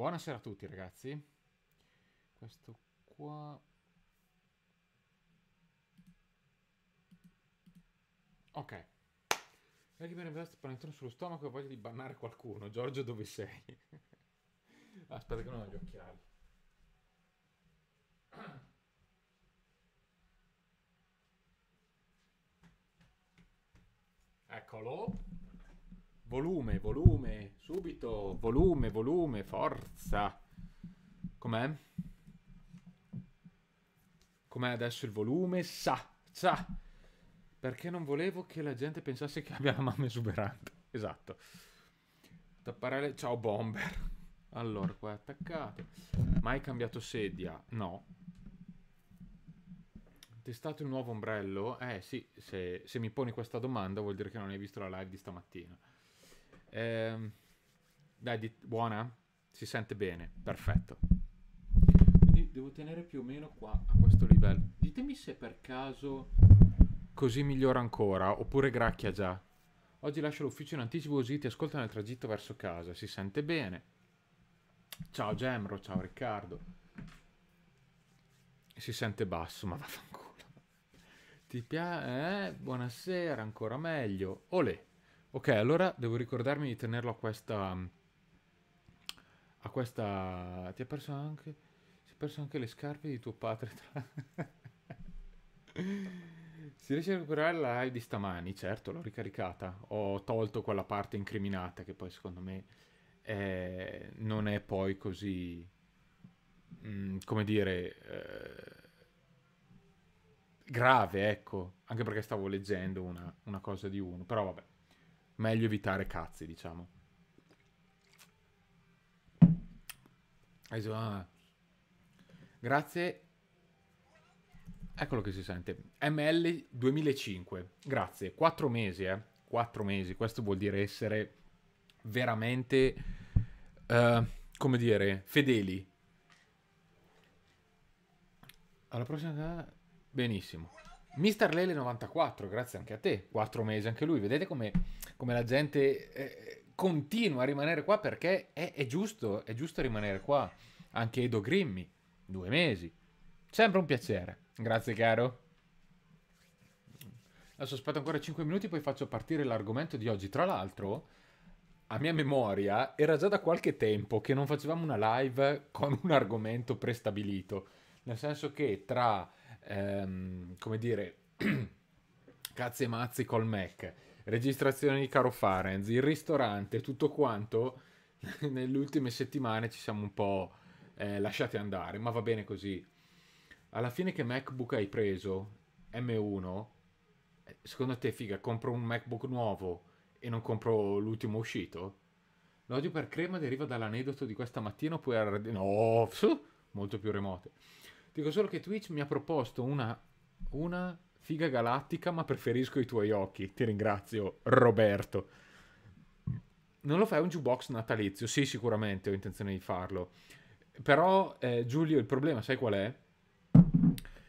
Buonasera a tutti ragazzi. Questo qua... Ok. Lei mi ha panettone sullo stomaco e voglia di bannare qualcuno. Giorgio dove sei? Aspetta che non ho gli occhiali. forza. Com'è? Com'è adesso il volume? Sa, sa. Perché non volevo che la gente pensasse che abbia la mamma esuberante. Esatto. Tappare Ciao bomber. Allora, qua è attaccato. Mai cambiato sedia? No. Testato il nuovo ombrello? Eh sì, se, se mi poni questa domanda vuol dire che non hai visto la live di stamattina. Ehm, dai, di, buona? Si sente bene, perfetto. Quindi devo tenere più o meno qua a questo livello. Ditemi se per caso così migliora ancora oppure gracchia già. Oggi lascio l'ufficio in anticipo così ti ascolta nel tragitto verso casa, si sente bene. Ciao Gemro, ciao Riccardo. Si sente basso, ma vaffanculo. Ti piace? Eh, buonasera, ancora meglio. Olè. Ok, allora devo ricordarmi di tenerlo a questa a questa ti ha perso anche si è perso anche le scarpe di tuo padre tra... si riesce a recuperare la live di stamani certo l'ho ricaricata ho tolto quella parte incriminata che poi secondo me eh, non è poi così mh, mm, come dire eh, grave ecco anche perché stavo leggendo una, una cosa di uno però vabbè meglio evitare cazzi diciamo Ah. Grazie. Eccolo che si sente. ML 2005. Grazie. Quattro mesi, eh. Quattro mesi. Questo vuol dire essere veramente, uh, come dire, fedeli. Alla prossima... Benissimo. Mr. Lele 94, grazie anche a te. Quattro mesi anche lui. Vedete come, come la gente... Eh, continua a rimanere qua perché è, è, giusto, è giusto rimanere qua. Anche Edo Grimmi, due mesi. Sempre un piacere. Grazie caro. Adesso aspetto ancora 5 minuti poi faccio partire l'argomento di oggi. Tra l'altro, a mia memoria, era già da qualche tempo che non facevamo una live con un argomento prestabilito. Nel senso che tra, ehm, come dire, cazzi e mazzi col Mac registrazione di Caro Farenz, il ristorante, tutto quanto, nelle ultime settimane ci siamo un po' eh, lasciati andare, ma va bene così. Alla fine che MacBook hai preso, M1, eh, secondo te figa, compro un MacBook nuovo e non compro l'ultimo uscito? L'odio per crema deriva dall'aneddoto di questa mattina oppure... Ar- no, molto più remote. Dico solo che Twitch mi ha proposto una, una Figa galattica, ma preferisco i tuoi occhi. Ti ringrazio, Roberto. Non lo fai un jukebox natalizio? Sì, sicuramente ho intenzione di farlo. Però, eh, Giulio, il problema sai qual è?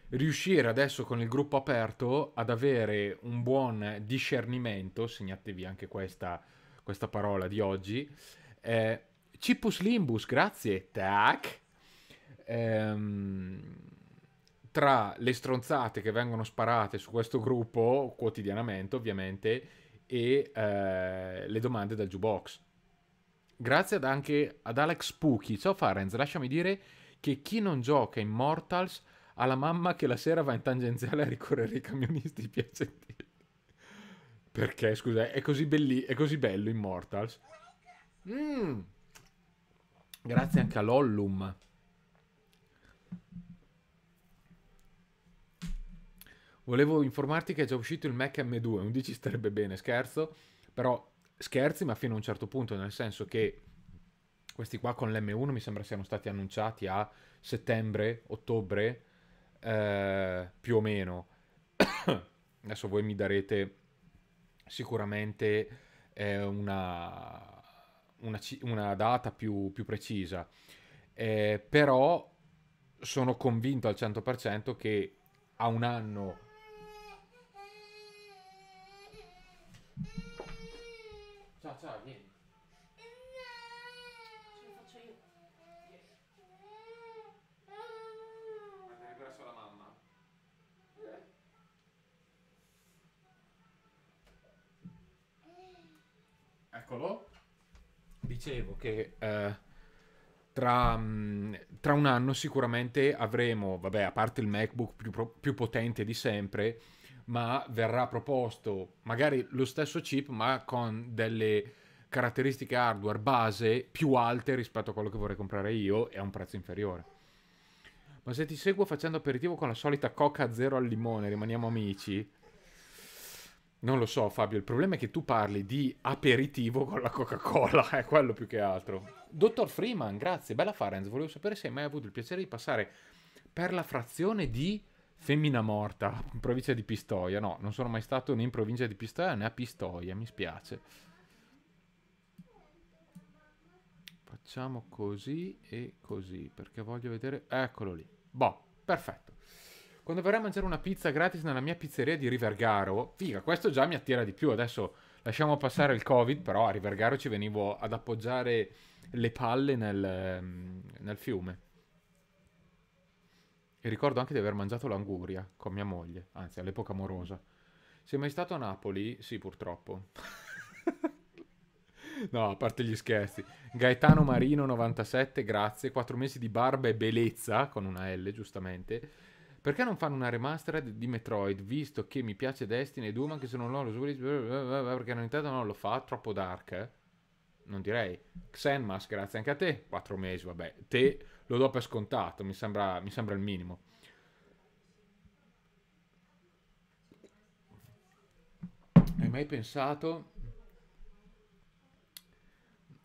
Riuscire adesso con il gruppo aperto ad avere un buon discernimento, segnatevi anche questa, questa parola di oggi. Eh, Cipus Limbus, grazie. Tac. Ehm tra le stronzate che vengono sparate su questo gruppo quotidianamente, ovviamente, e eh, le domande dal jukebox. Grazie ad anche ad Alex Spooky. Ciao Farenz, lasciami dire che chi non gioca in Mortals ha la mamma che la sera va in tangenziale a ricorrere ai camionisti piacenti. Perché, scusa, è così, belli- è così bello in Mortals. Mm. Grazie anche a Lollum. Volevo informarti che è già uscito il Mac M2, un D starebbe bene, scherzo, però scherzi ma fino a un certo punto, nel senso che questi qua con l'M1 mi sembra siano stati annunciati a settembre, ottobre, eh, più o meno. Adesso voi mi darete sicuramente eh, una, una, una, data più, più precisa, eh, però sono convinto al 100% che a un anno Ciao, ciao, vieni. Ce la faccio io. Vieni. Ma devi ancora la mamma? Eccolo. Dicevo che eh, tra, mm, tra, un anno sicuramente avremo, vabbè, a parte il MacBook più, più potente di sempre, ma verrà proposto magari lo stesso chip, ma con delle caratteristiche hardware base più alte rispetto a quello che vorrei comprare io e a un prezzo inferiore. Ma se ti seguo facendo aperitivo con la solita coca zero al limone, rimaniamo amici? Non lo so, Fabio. Il problema è che tu parli di aperitivo con la Coca-Cola, è quello più che altro. Dottor Freeman, grazie, bella Farenz. Volevo sapere se hai mai avuto il piacere di passare per la frazione di Femmina morta, provincia di Pistoia. No, non sono mai stato né in provincia di Pistoia né a Pistoia, mi spiace. Facciamo così e così, perché voglio vedere... Eccolo lì. Boh, perfetto. Quando verrai a mangiare una pizza gratis nella mia pizzeria di Rivergaro... Figa, questo già mi attira di più. Adesso lasciamo passare il Covid, però a Rivergaro ci venivo ad appoggiare le palle nel, ehm, nel fiume. E ricordo anche di aver mangiato l'anguria con mia moglie, anzi all'epoca amorosa. Sei mai stato a Napoli? Sì, purtroppo. no, a parte gli scherzi. Gaetano Marino 97, grazie. Quattro mesi di barba e bellezza, con una L giustamente. Perché non fanno una remastered di Metroid, visto che mi piace Destiny e Doom, anche se non l'ho lo perché in realtà non lo fa, troppo dark, eh? non direi. Xenmas, grazie anche a te. 4 mesi, vabbè. Te lo do per scontato, mi sembra, mi sembra il minimo. Hai mai pensato...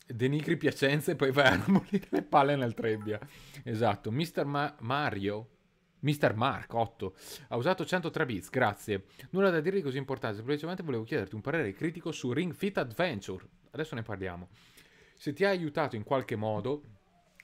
Denigri Piacenza e poi vai a morire le palle nel Trebbia. Esatto. Mister Ma Mario Mr. Mark 8 ha usato 103 bits, grazie. Nulla da dirgli di così importante, semplicemente volevo chiederti un parere critico su Ring Fit Adventure adesso ne parliamo. Se ti ha aiutato in qualche modo,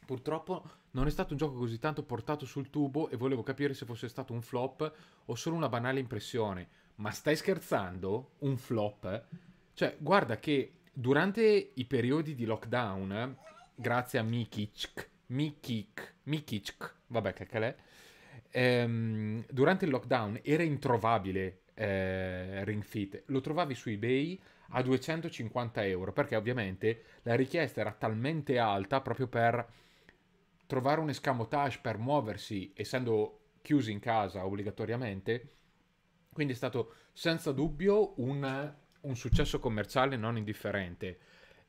purtroppo non è stato un gioco così tanto portato sul tubo e volevo capire se fosse stato un flop o solo una banale impressione. Ma stai scherzando? Un flop? Cioè, guarda che durante i periodi di lockdown, grazie a Mikic, Mikic, Mikic, vabbè che, che ehm, durante il lockdown era introvabile eh, Ring Fit, lo trovavi su eBay a 250 euro, perché ovviamente la richiesta era talmente alta proprio per trovare un escamotage per muoversi, essendo chiusi in casa obbligatoriamente, quindi è stato senza dubbio un, un successo commerciale non indifferente.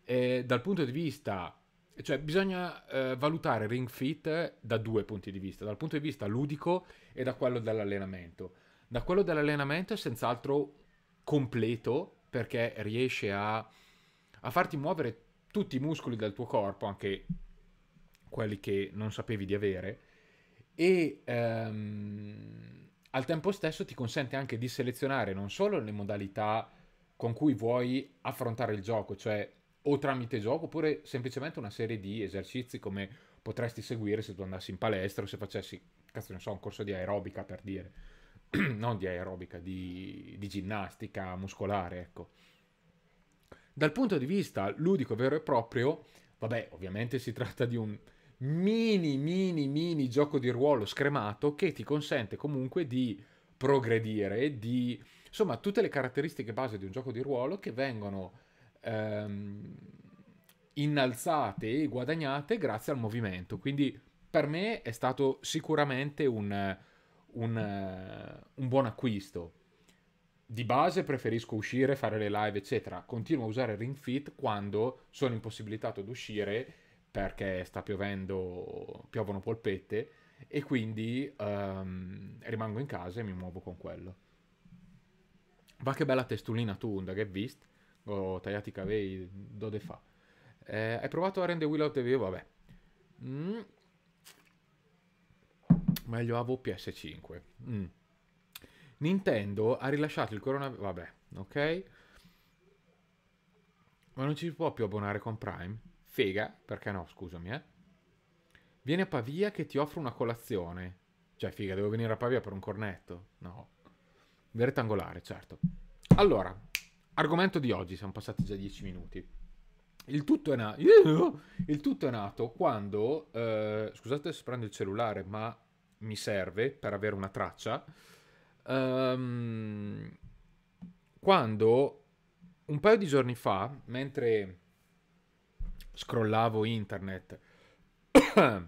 E dal punto di vista, cioè bisogna eh, valutare Ring Fit da due punti di vista, dal punto di vista ludico e da quello dell'allenamento. Da quello dell'allenamento è senz'altro completo perché riesce a, a farti muovere tutti i muscoli del tuo corpo, anche quelli che non sapevi di avere, e ehm, al tempo stesso ti consente anche di selezionare non solo le modalità con cui vuoi affrontare il gioco, cioè o tramite gioco oppure semplicemente una serie di esercizi come potresti seguire se tu andassi in palestra o se facessi, cazzo ne so, un corso di aerobica per dire non di aerobica, di, di ginnastica muscolare, ecco. Dal punto di vista ludico vero e proprio, vabbè, ovviamente si tratta di un mini, mini, mini gioco di ruolo scremato che ti consente comunque di progredire, di insomma tutte le caratteristiche base di un gioco di ruolo che vengono ehm, innalzate e guadagnate grazie al movimento. Quindi per me è stato sicuramente un un, eh, un buon acquisto. Di base preferisco uscire, fare le live, eccetera. Continuo a usare Ring Fit quando sono impossibilitato ad uscire perché sta piovendo, piovono polpette e quindi um, rimango in casa e mi muovo con quello. Ma che bella testolina tu, da che visto? Ho tagliati i capelli, dove fa? Eh, hai provato a rendere Will Out of Vabbè. Mm, meglio AVO PS5. Mm. Nintendo ha rilasciato il coronavirus... Vabbè, ok. Ma non ci si può più abbonare con Prime? Fega, perché no, scusami, eh. Vieni a Pavia che ti offro una colazione. Cioè, figa, devo venire a Pavia per un cornetto? No. Rettangolare, certo. Allora, argomento di oggi, siamo passati già dieci minuti. Il tutto è, nato... il tutto è nato quando... Eh, scusate se prendo il cellulare, ma mi serve per avere una traccia. Um, quando un paio di giorni fa, mentre scrollavo internet,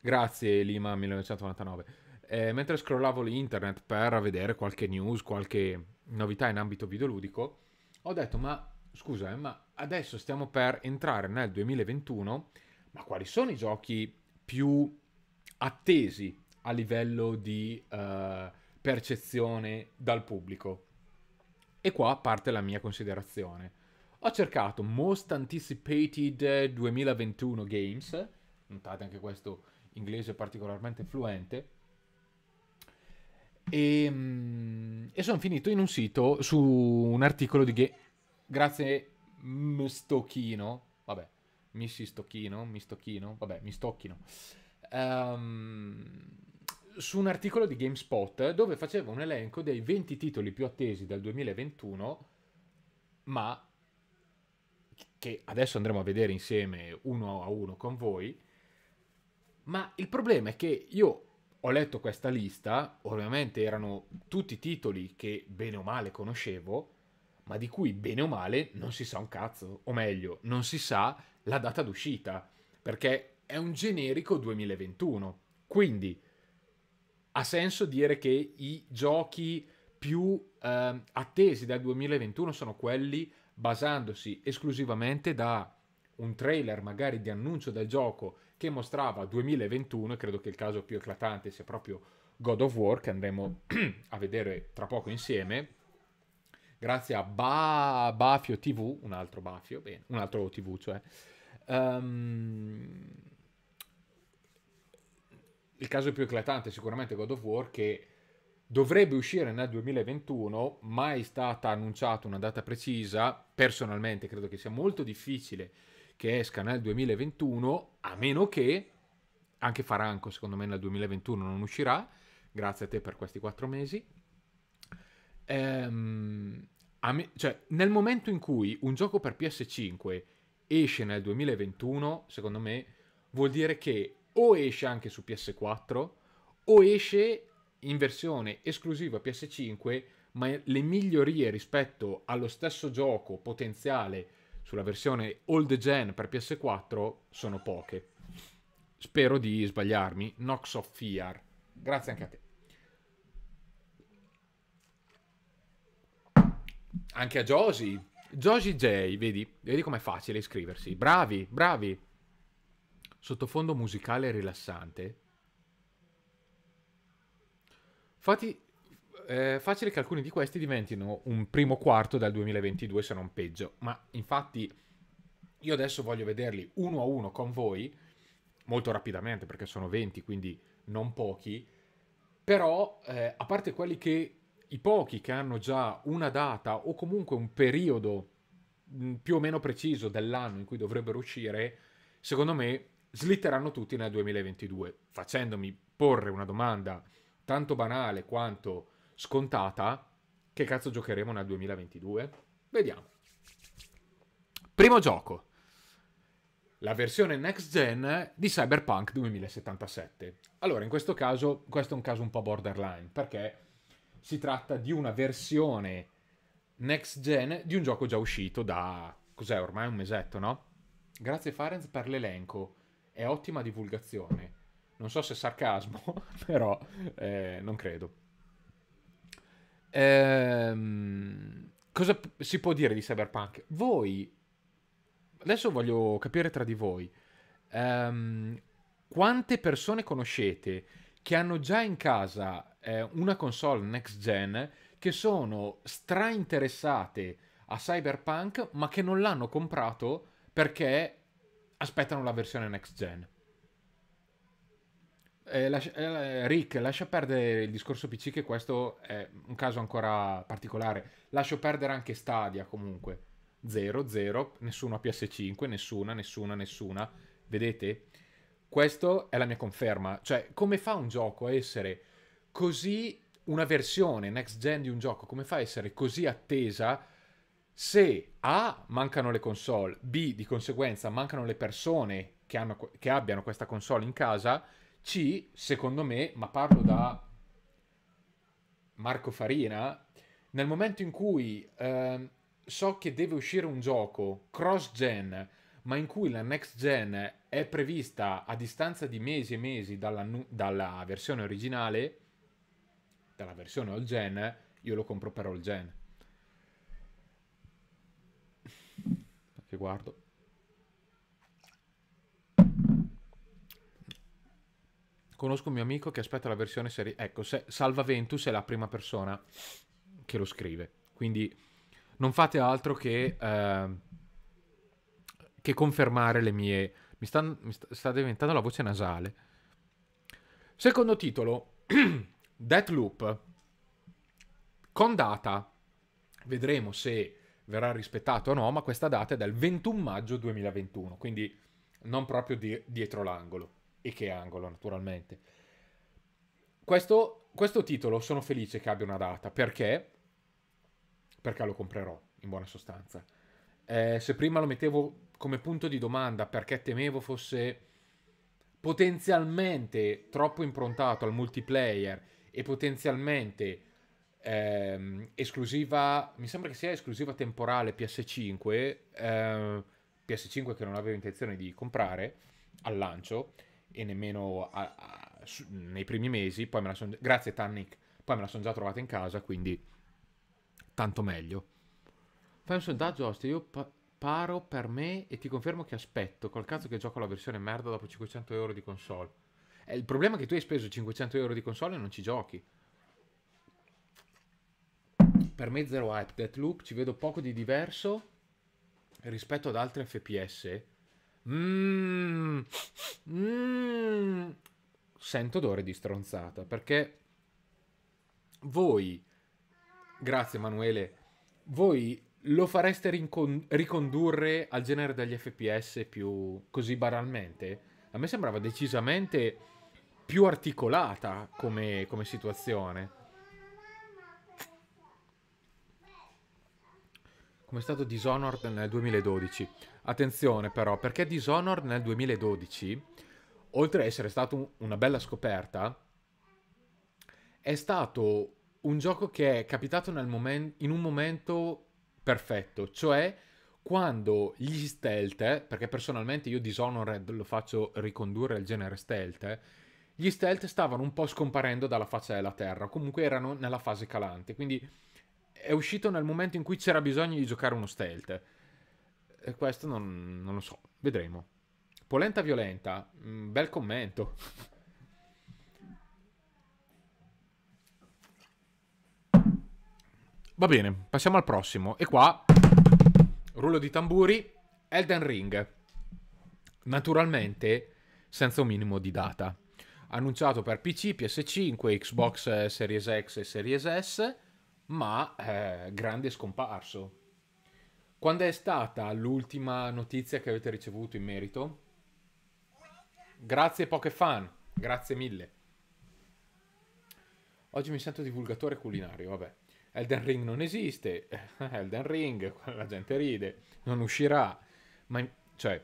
grazie Lima 1999, eh, mentre scrollavo internet per vedere qualche news, qualche novità in ambito videoludico, ho detto ma scusa, eh, ma adesso stiamo per entrare nel 2021, ma quali sono i giochi più attesi a livello di uh, percezione dal pubblico. E qua parte la mia considerazione. Ho cercato Most Anticipated 2021 Games, notate anche questo inglese particolarmente fluente, e, mm, e sono finito in un sito su un articolo di Game... Grazie Mstocchino, mm, vabbè, Missi Stocchino, Mistocchino, vabbè, Mistocchino. Um, su un articolo di GameSpot dove faceva un elenco dei 20 titoli più attesi del 2021, ma che adesso andremo a vedere insieme uno a uno con voi. Ma il problema è che io ho letto questa lista, ovviamente erano tutti titoli che bene o male conoscevo, ma di cui bene o male non si sa un cazzo, o meglio, non si sa la data d'uscita, perché è un generico 2021. Quindi ha senso dire che i giochi più eh, attesi dal 2021 sono quelli basandosi esclusivamente da un trailer magari di annuncio del gioco che mostrava 2021 e credo che il caso più eclatante sia proprio God of War che andremo a vedere tra poco insieme grazie a ba- Bafio TV un altro Bafio, bene, un altro TV cioè um, il caso più eclatante è sicuramente God of War che dovrebbe uscire nel 2021, mai stata annunciata una data precisa. Personalmente credo che sia molto difficile che esca nel 2021, a meno che anche Faranco, secondo me, nel 2021 non uscirà. Grazie a te per questi quattro mesi. Ehm, me, cioè, nel momento in cui un gioco per PS5 esce nel 2021, secondo me, vuol dire che o esce anche su PS4 o esce in versione esclusiva PS5, ma le migliorie rispetto allo stesso gioco potenziale sulla versione old gen per PS4 sono poche. Spero di sbagliarmi. Nox of Fear. Grazie anche a te. Anche a Josie. Josie J, vedi? Vedi com'è facile iscriversi. Bravi, bravi sottofondo musicale rilassante. Infatti è eh, facile che alcuni di questi diventino un primo quarto dal 2022 se non peggio, ma infatti io adesso voglio vederli uno a uno con voi, molto rapidamente perché sono 20 quindi non pochi, però eh, a parte quelli che i pochi che hanno già una data o comunque un periodo mm, più o meno preciso dell'anno in cui dovrebbero uscire, secondo me slitteranno tutti nel 2022, facendomi porre una domanda tanto banale quanto scontata, che cazzo giocheremo nel 2022? Vediamo. Primo gioco. La versione next gen di Cyberpunk 2077. Allora, in questo caso, questo è un caso un po' borderline, perché si tratta di una versione next gen di un gioco già uscito da, cos'è, ormai un mesetto, no? Grazie Farenz per l'elenco è ottima divulgazione. Non so se è sarcasmo, però eh, non credo. Ehm, cosa p- si può dire di Cyberpunk? Voi, adesso voglio capire tra di voi, ehm, quante persone conoscete che hanno già in casa eh, una console next gen che sono strainteressate a Cyberpunk ma che non l'hanno comprato perché aspettano la versione next gen. Eh, lascia, eh, Rick, lascia perdere il discorso PC che questo è un caso ancora particolare. Lascio perdere anche Stadia comunque. 0, 0, nessuno PS5, nessuna, nessuna, nessuna. Vedete? Questa è la mia conferma. Cioè, come fa un gioco a essere così... Una versione next gen di un gioco, come fa a essere così attesa se A mancano le console, B di conseguenza mancano le persone che, hanno, che abbiano questa console in casa, C secondo me, ma parlo da Marco Farina, nel momento in cui eh, so che deve uscire un gioco cross-gen, ma in cui la next gen è prevista a distanza di mesi e mesi dalla, dalla versione originale, dalla versione all gen, io lo compro per all gen. che guardo. Conosco un mio amico che aspetta la versione serie... Ecco, se... Salva Ventus è la prima persona che lo scrive. Quindi non fate altro che, eh, che confermare le mie... Mi, sta, mi sta, sta diventando la voce nasale. Secondo titolo, Deathloop. Con data. Vedremo se verrà rispettato o no, ma questa data è del 21 maggio 2021, quindi non proprio di- dietro l'angolo. E che angolo, naturalmente. Questo, questo titolo sono felice che abbia una data, perché? Perché lo comprerò, in buona sostanza. Eh, se prima lo mettevo come punto di domanda perché temevo fosse potenzialmente troppo improntato al multiplayer e potenzialmente ehm, esclusiva, mi sembra che sia esclusiva temporale PS5, ehm, PS5 che non avevo intenzione di comprare al lancio e nemmeno a, a, su, nei primi mesi, poi me la son, grazie Tannic, poi me la sono già trovata in casa, quindi tanto meglio. Fai un sondaggio, Ostia, io pa- paro per me e ti confermo che aspetto, col cazzo che gioco la versione merda dopo 500 euro di console. Eh, il problema è che tu hai speso 500 euro di console e non ci giochi per me zero hype Deathloop, ci vedo poco di diverso rispetto ad altri FPS. Mmm, mm, sento odore di stronzata perché voi, grazie Emanuele, voi lo fareste rincon- ricondurre al genere degli FPS più così banalmente? A me sembrava decisamente più articolata come, come situazione. come è stato Dishonored nel 2012. Attenzione però, perché Dishonored nel 2012, oltre a essere stato un, una bella scoperta, è stato un gioco che è capitato momen- in un momento perfetto, cioè quando gli stealth, perché personalmente io Dishonored lo faccio ricondurre al genere stealth, gli stealth stavano un po' scomparendo dalla faccia della terra, comunque erano nella fase calante, quindi è uscito nel momento in cui c'era bisogno di giocare uno stealth. E questo non, non lo so, vedremo. Polenta violenta, mm, bel commento. Va bene, passiamo al prossimo. E qua, rullo di tamburi, Elden Ring. Naturalmente, senza un minimo di data. Annunciato per PC, PS5, Xbox Series X e Series S ma eh, grande scomparso. Quando è stata l'ultima notizia che avete ricevuto in merito? Grazie Pokefan, grazie mille. Oggi mi sento divulgatore culinario, vabbè. Elden Ring non esiste, Elden Ring, la gente ride, non uscirà, ma cioè,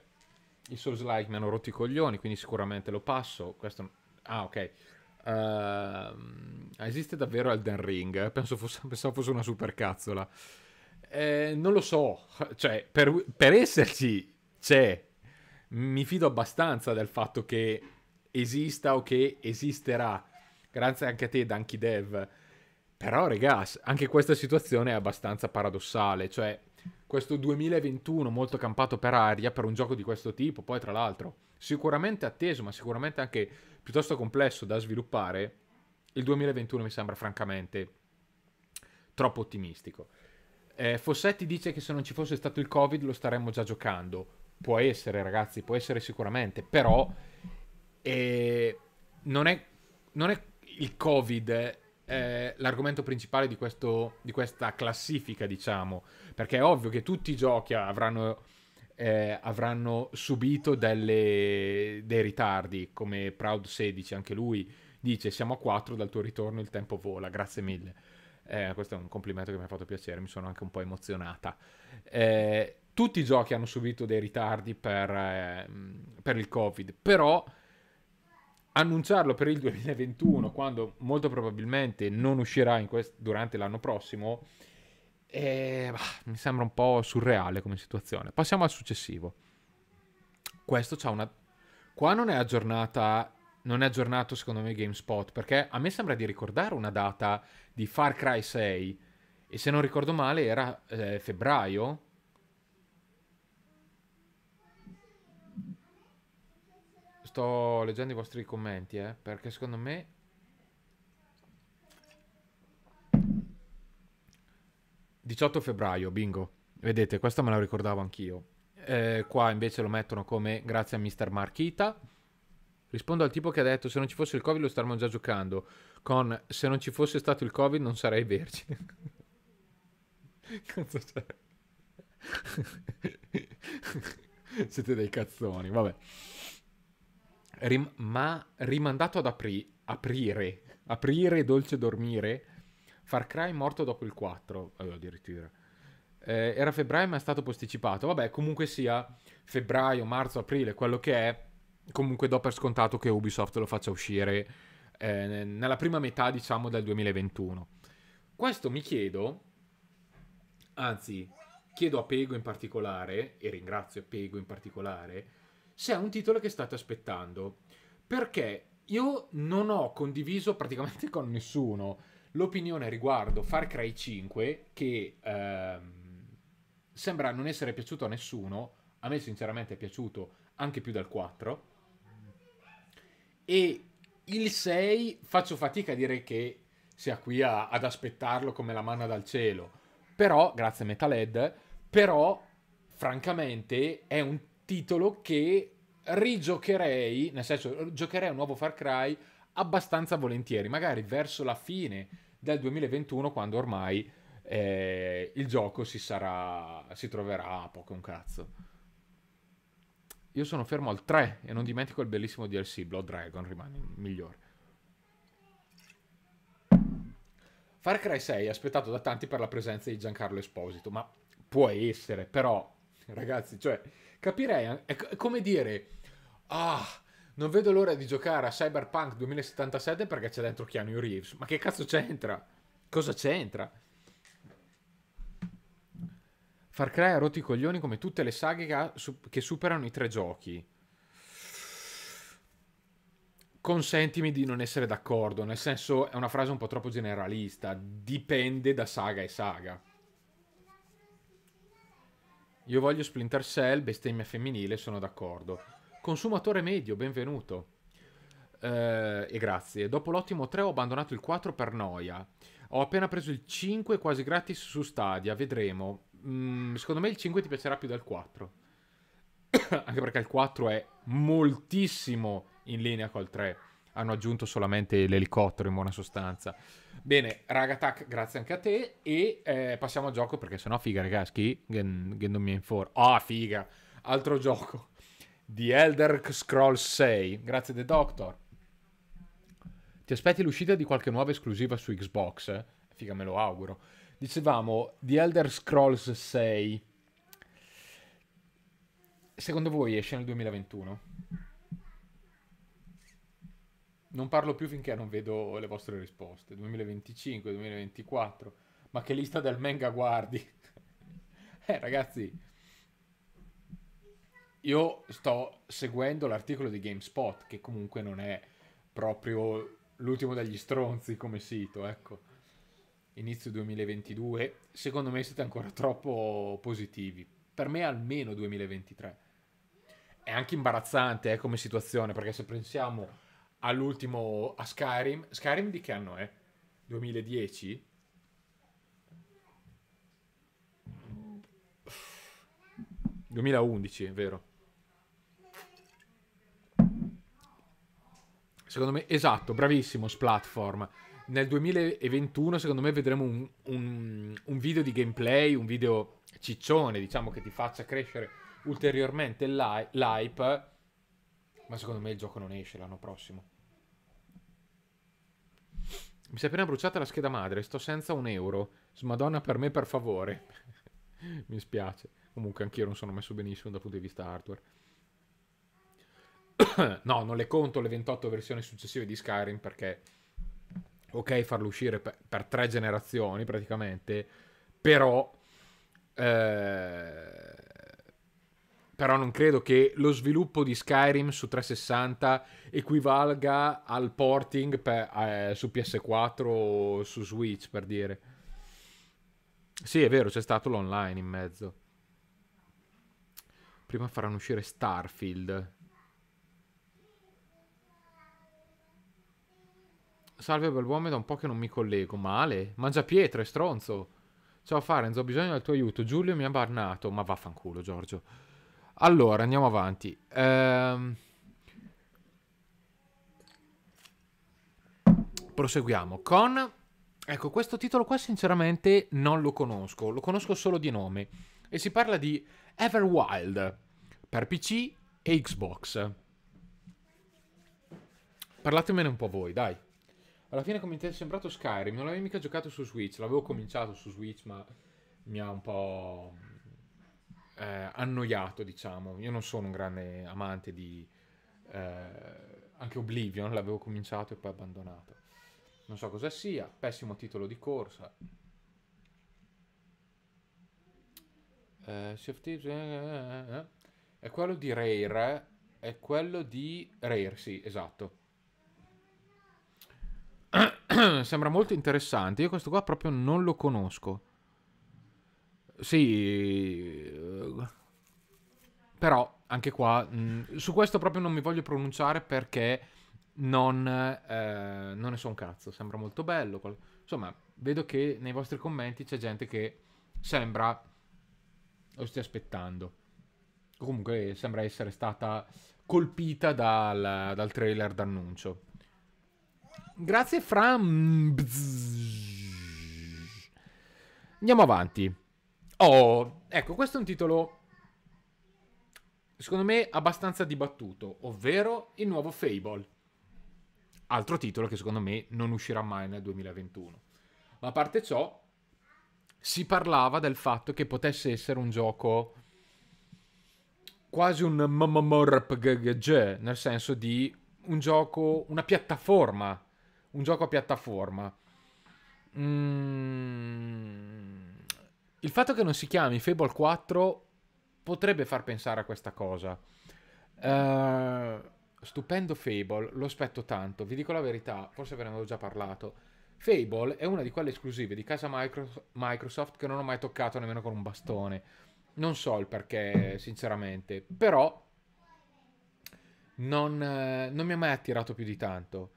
i Souls Like mi hanno rotto i coglioni, quindi sicuramente lo passo, questo... Ah, ok. Uh, esiste davvero Elden Ring? Penso fosse, pensavo fosse una supercazzola. Eh, non lo so, cioè, per, per esserci c'è. Mi fido abbastanza del fatto che esista o che esisterà. Grazie anche a te, Danky Dev. Però, ragazzi, anche questa situazione è abbastanza paradossale. Cioè, questo 2021 molto campato per aria per un gioco di questo tipo, poi tra l'altro, sicuramente atteso, ma sicuramente anche piuttosto complesso da sviluppare, il 2021 mi sembra francamente troppo ottimistico. Eh, Fossetti dice che se non ci fosse stato il Covid lo staremmo già giocando. Può essere, ragazzi, può essere sicuramente, però eh, non, è, non, è, il Covid eh, l'argomento principale di, questo, di questa classifica, diciamo, perché è ovvio che tutti i giochi avranno eh, avranno subito delle, dei ritardi, come Proud16, anche lui dice siamo a 4 dal tuo ritorno, il tempo vola, grazie mille. Eh, questo è un complimento che mi ha fatto piacere, mi sono anche un po' emozionata. Eh, tutti i giochi hanno subito dei ritardi per, ehm, per il Covid, però annunciarlo per il 2021, quando molto probabilmente non uscirà quest- durante l'anno prossimo, e, bah, mi sembra un po' surreale come situazione. Passiamo al successivo. Questo c'ha una... Qua non è aggiornata... Non è aggiornato secondo me GameSpot perché a me sembra di ricordare una data di Far Cry 6 e se non ricordo male era eh, febbraio. Sto leggendo i vostri commenti eh, perché secondo me 18 febbraio, bingo. Vedete, questa me la ricordavo anch'io. Eh, qua invece lo mettono come grazie a Mr. Marchita. Rispondo al tipo che ha detto se non ci fosse il covid lo staremmo già giocando. Con se non ci fosse stato il covid non sarei vergine. Cazzo c'è? Cioè. Siete dei cazzoni, vabbè. Rim- ma rimandato ad apri- aprire, aprire dolce dormire Far Cry morto dopo il 4, eh, addirittura. Eh, era febbraio ma è stato posticipato. Vabbè, comunque sia febbraio, marzo, aprile, quello che è. Comunque do per scontato che Ubisoft lo faccia uscire eh, nella prima metà, diciamo, del 2021. Questo mi chiedo, anzi, chiedo a Pego in particolare, e ringrazio Pego in particolare, se è un titolo che state aspettando. Perché io non ho condiviso praticamente con nessuno l'opinione riguardo Far Cry 5 che ehm, sembra non essere piaciuto a nessuno, a me sinceramente è piaciuto anche più del 4 e il 6 faccio fatica a dire che sia qui a, ad aspettarlo come la manna dal cielo, però, grazie Metalhead, però francamente è un titolo che rigiocherei, nel senso giocherei un nuovo Far Cry abbastanza volentieri, magari verso la fine del 2021 quando ormai eh, il gioco si, sarà, si troverà a poco un cazzo. Io sono fermo al 3 e non dimentico il bellissimo DLC Blood Dragon, rimane il migliore. Far Cry 6 è aspettato da tanti per la presenza di Giancarlo Esposito, ma può essere, però, ragazzi, cioè, capirei, è come dire, ah, non vedo l'ora di giocare a Cyberpunk 2077 perché c'è dentro Keanu Reeves. Ma che cazzo c'entra? Cosa c'entra? Far Cry ha rotto i coglioni come tutte le saghe che, superano i tre giochi. Consentimi di non essere d'accordo, nel senso è una frase un po' troppo generalista, dipende da saga e saga. Io voglio Splinter Cell, bestemmia femminile, sono d'accordo. Consumatore medio, benvenuto. Eh, e grazie. Dopo l'ottimo 3 ho abbandonato il 4 per noia. Ho appena preso il 5 quasi gratis su Stadia, vedremo. Mm, secondo me il 5 ti piacerà più del 4. Anche perché il 4 è moltissimo in linea col 3. Hanno aggiunto solamente l'elicottero in buona sostanza. Bene, Ragatak, grazie anche a te. E eh, passiamo al gioco perché sennò figa, ragazzi. in 4. Ah, oh, figa. Altro gioco di Elder Scrolls 6. Grazie The Doctor. Ti aspetti l'uscita di qualche nuova esclusiva su Xbox? Eh? Figa me lo auguro. Dicevamo di Elder Scrolls 6. Secondo voi esce nel 2021? Non parlo più finché non vedo le vostre risposte. 2025, 2024. Ma che lista del manga guardi? eh ragazzi, io sto seguendo l'articolo di GameSpot, che comunque non è proprio l'ultimo degli stronzi come sito, ecco. Inizio 2022, secondo me siete ancora troppo positivi. Per me almeno 2023. È anche imbarazzante eh, come situazione, perché se pensiamo all'ultimo, a Skyrim, Skyrim di che anno è? 2010? Pff, 2011, è vero. Secondo me, esatto, bravissimo Splatform. Nel 2021 secondo me vedremo un, un, un video di gameplay, un video ciccione, diciamo, che ti faccia crescere ulteriormente l'hype. Ma secondo me il gioco non esce l'anno prossimo. Mi si è appena bruciata la scheda madre, sto senza un euro. Smadonna per me, per favore. Mi spiace. Comunque, anch'io non sono messo benissimo dal punto di vista hardware. no, non le conto le 28 versioni successive di Skyrim perché, ok, farlo uscire per, per tre generazioni praticamente, però, eh, però non credo che lo sviluppo di Skyrim su 360 equivalga al porting per, eh, su PS4 o su Switch, per dire. Sì, è vero, c'è stato l'online in mezzo. Prima faranno uscire Starfield. Salve bel uomo, da un po' che non mi collego. Male? Mangia pietre, stronzo. Ciao Farenzo, ho bisogno del tuo aiuto. Giulio mi ha barnato. Ma vaffanculo, Giorgio. Allora, andiamo avanti. Ehm... Proseguiamo con... Ecco, questo titolo qua sinceramente non lo conosco. Lo conosco solo di nome. E si parla di Everwild. Per PC e Xbox. Parlatemene un po' voi, dai alla fine come ti è sembrato Skyrim? Non l'avevo mica giocato su Switch, l'avevo mm. cominciato su Switch ma mi ha un po' eh, annoiato diciamo, io non sono un grande amante di... Eh, anche Oblivion l'avevo cominciato e poi abbandonato. Non so cosa sia, pessimo titolo di corsa, Uh, è quello di Rare, è quello di Rare, sì, esatto. sembra molto interessante. Io questo qua proprio non lo conosco. Sì. Eh, però, anche qua, mh, mm, su questo proprio non mi voglio pronunciare perché non, eh, non ne so un cazzo. Sembra molto bello. Insomma, vedo che nei vostri commenti c'è gente che sembra lo stia aspettando. Comunque sembra essere stata colpita dal, dal trailer d'annuncio. Grazie Fram. Andiamo avanti. Oh, ecco, questo è un titolo secondo me abbastanza dibattuto, ovvero il nuovo Fable. Altro titolo che secondo me non uscirà mai nel 2021. Ma a parte ciò, si parlava del fatto che potesse essere un gioco quasi un MMORPG, nel senso di un gioco, una piattaforma un gioco a piattaforma. Mm... Il fatto che non si chiami Fable 4 potrebbe far pensare a questa cosa. Uh, stupendo Fable, lo aspetto tanto. Vi dico la verità, forse ve ne avevo già parlato. Fable è una di quelle esclusive di casa Microsoft che non ho mai toccato nemmeno con un bastone. Non so il perché, sinceramente, però non, eh, non mi ha mai attirato più di tanto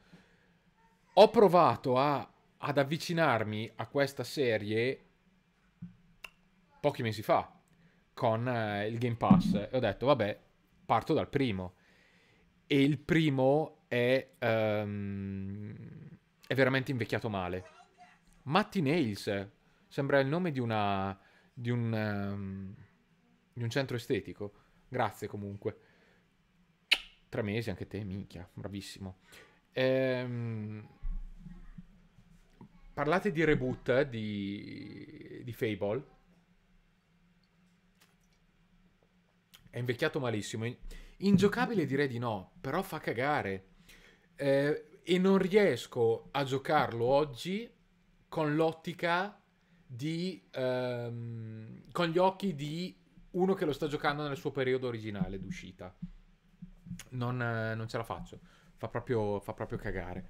ho provato a, ad avvicinarmi a questa serie pochi mesi fa con eh, il Game Pass e ho detto vabbè parto dal primo e il primo è, um, è veramente invecchiato male Matty Nails sembra il nome di una di un, um, di un centro estetico grazie comunque tre mesi anche te minchia bravissimo ehm parlate di reboot eh, di, di Fable. È invecchiato malissimo. Ingiocabile direi di no, però fa cagare. Eh, e non riesco a giocarlo oggi con l'ottica di... Ehm, con gli occhi di uno che lo sta giocando nel suo periodo originale d'uscita. Non, eh, non ce la faccio. Fa proprio, fa proprio cagare.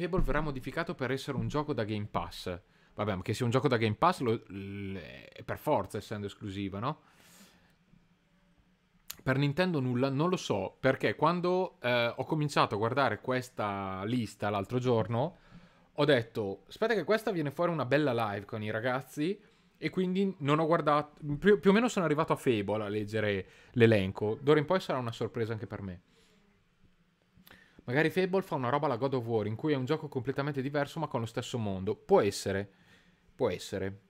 Fable verrà modificato per essere un gioco da Game Pass. Vabbè, ma che sia un gioco da Game Pass lo, è per forza, essendo esclusiva, no? Per Nintendo nulla, non lo so, perché quando eh, ho cominciato a guardare questa lista l'altro giorno, ho detto, aspetta che questa viene fuori una bella live con i ragazzi, e quindi non ho guardato, più, più o meno sono arrivato a Fable a leggere l'elenco, d'ora in poi sarà una sorpresa anche per me. Magari Fable fa una roba alla God of War, in cui è un gioco completamente diverso ma con lo stesso mondo. Può essere. Può essere.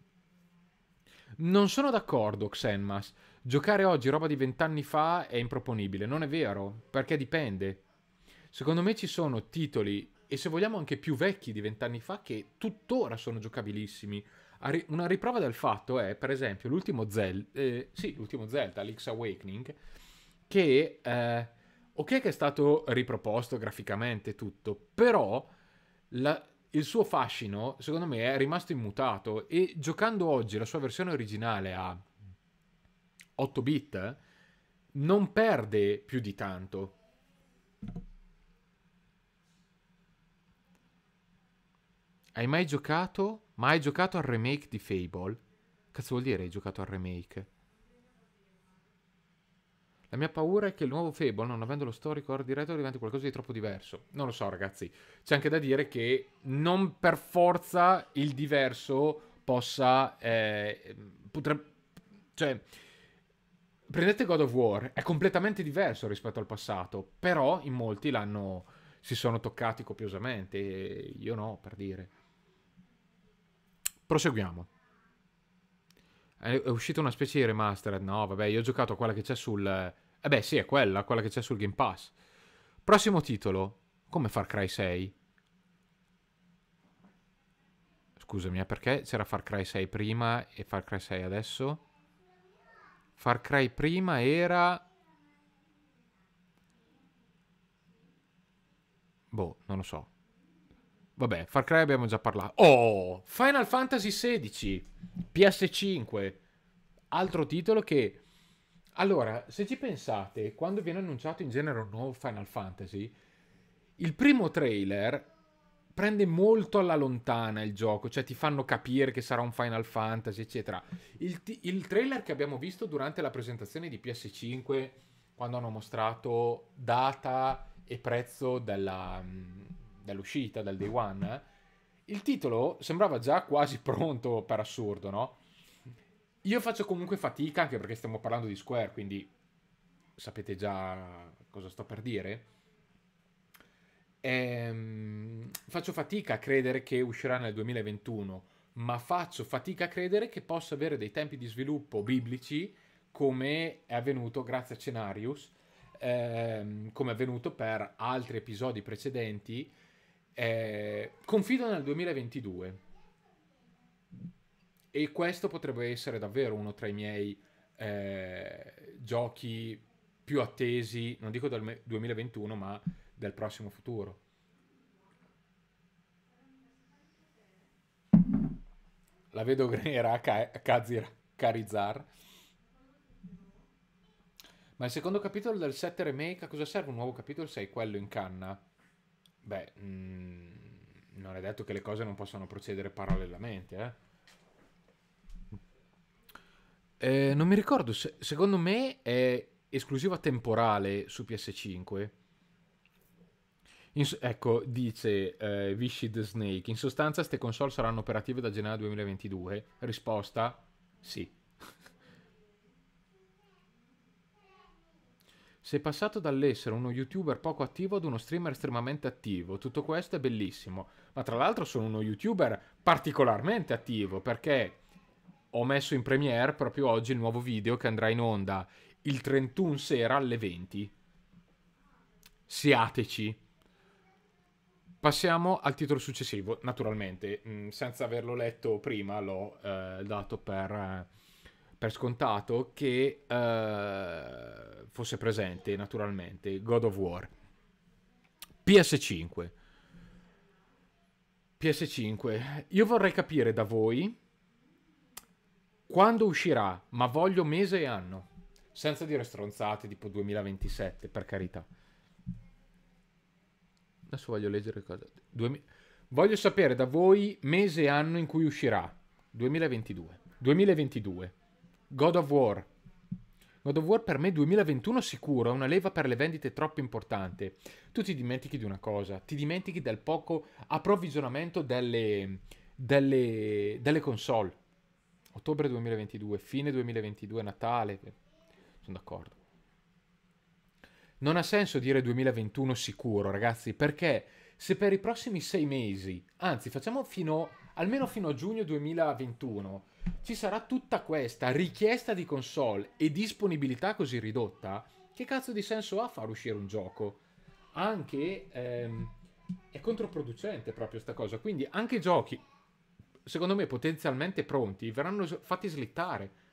Non sono d'accordo, Xenmas. Giocare oggi roba di vent'anni fa è improponibile. Non è vero, perché dipende. Secondo me ci sono titoli, e se vogliamo anche più vecchi di vent'anni fa, che tuttora sono giocabilissimi. Una riprova del fatto è, per esempio, l'ultimo Zelda, eh, sì, l'ultimo Zelda, Link's Awakening, che... Eh, ok che è stato riproposto graficamente tutto, però la, il suo fascino, secondo me, è rimasto immutato e giocando oggi la sua versione originale a 8 bit non perde più di tanto. Hai mai giocato? Mai giocato al remake di Fable? Cazzo vuol dire hai giocato al remake? La mia paura è che il nuovo Fable, non avendo lo storico art diretto, diventi qualcosa di troppo diverso. Non lo so, ragazzi. C'è anche da dire che non per forza il diverso possa... Eh, potrebbe... Cioè... Prendete God of War, è completamente diverso rispetto al passato, però in molti l'hanno... si sono toccati copiosamente, io no, per dire. Proseguiamo. È, è uscita una specie di remastered. No, vabbè, io ho giocato a quella che c'è sul. Eh beh, sì, è quella, quella che c'è sul Game Pass. Prossimo titolo, come Far Cry 6? Scusami, eh, perché c'era Far Cry 6 prima e Far Cry 6 adesso? Far Cry prima era... Boh, non lo so. Vabbè, Far Cry abbiamo già parlato. Oh, Final Fantasy XVI, PS5, altro titolo che... Allora, se ci pensate, quando viene annunciato in genere un nuovo Final Fantasy, il primo trailer prende molto alla lontana il gioco, cioè ti fanno capire che sarà un Final Fantasy, eccetera. Il, t- il, trailer che abbiamo visto durante la presentazione di PS5, quando hanno mostrato data e prezzo della, mm, dall'uscita, dal day one, il titolo sembrava già quasi pronto per assurdo, no? Io faccio comunque fatica, anche perché stiamo parlando di Square, quindi sapete già cosa sto per dire. Ehm, faccio fatica a credere che uscirà nel 2021, ma faccio fatica a credere che possa avere dei tempi di sviluppo biblici come è avvenuto grazie a Cenarius, ehm, come è avvenuto per altri episodi precedenti, eh, confido nel 2022 e questo potrebbe essere davvero uno tra i miei eh, giochi più attesi, non dico del 2021, ma del prossimo futuro. La vedo grera Kazir Karizar. Ma il secondo capitolo del 7 remake, a cosa serve un nuovo capitolo se hai quello in canna? beh, mh, mm, non è detto che le cose non possano procedere parallelamente, eh. Eh, non mi ricordo, se, secondo me è esclusiva temporale su PS5. In, ecco, dice eh, Vishid Snake, in sostanza queste console saranno operative da gennaio 2022? Risposta, sì. Sei passato dall'essere uno youtuber poco attivo ad uno streamer estremamente attivo. Tutto questo è bellissimo. Ma tra l'altro sono uno youtuber particolarmente attivo perché ho messo in premiere proprio oggi il nuovo video che andrà in onda il 31 sera alle 20. Siateci. Passiamo al titolo successivo, naturalmente, mm, senza averlo letto prima l'ho eh, dato per eh, per scontato che uh, fosse presente naturalmente God of War. PS5. PS5. Io vorrei capire da voi quando uscirà, ma voglio mese e anno, senza dire stronzate tipo 2027, per carità. Adesso voglio leggere cosa. Duemi... Voglio sapere da voi mese e anno in cui uscirà. 2022. 2022. God of War. God of War per me 2021 sicuro, è una leva per le vendite troppo importante. Tu ti dimentichi di una cosa, ti dimentichi del poco approvvigionamento delle, delle, delle console. Ottobre 2022, fine 2022, Natale, eh, sono d'accordo. Non ha senso dire 2021 sicuro, ragazzi, perché se per i prossimi sei mesi, anzi facciamo fino a almeno fino a giugno 2021, ci sarà tutta questa richiesta di console e disponibilità così ridotta, che cazzo di senso ha far uscire un gioco? Anche ehm, è controproducente proprio sta cosa, quindi anche i giochi, secondo me, potenzialmente pronti, verranno fatti slittare.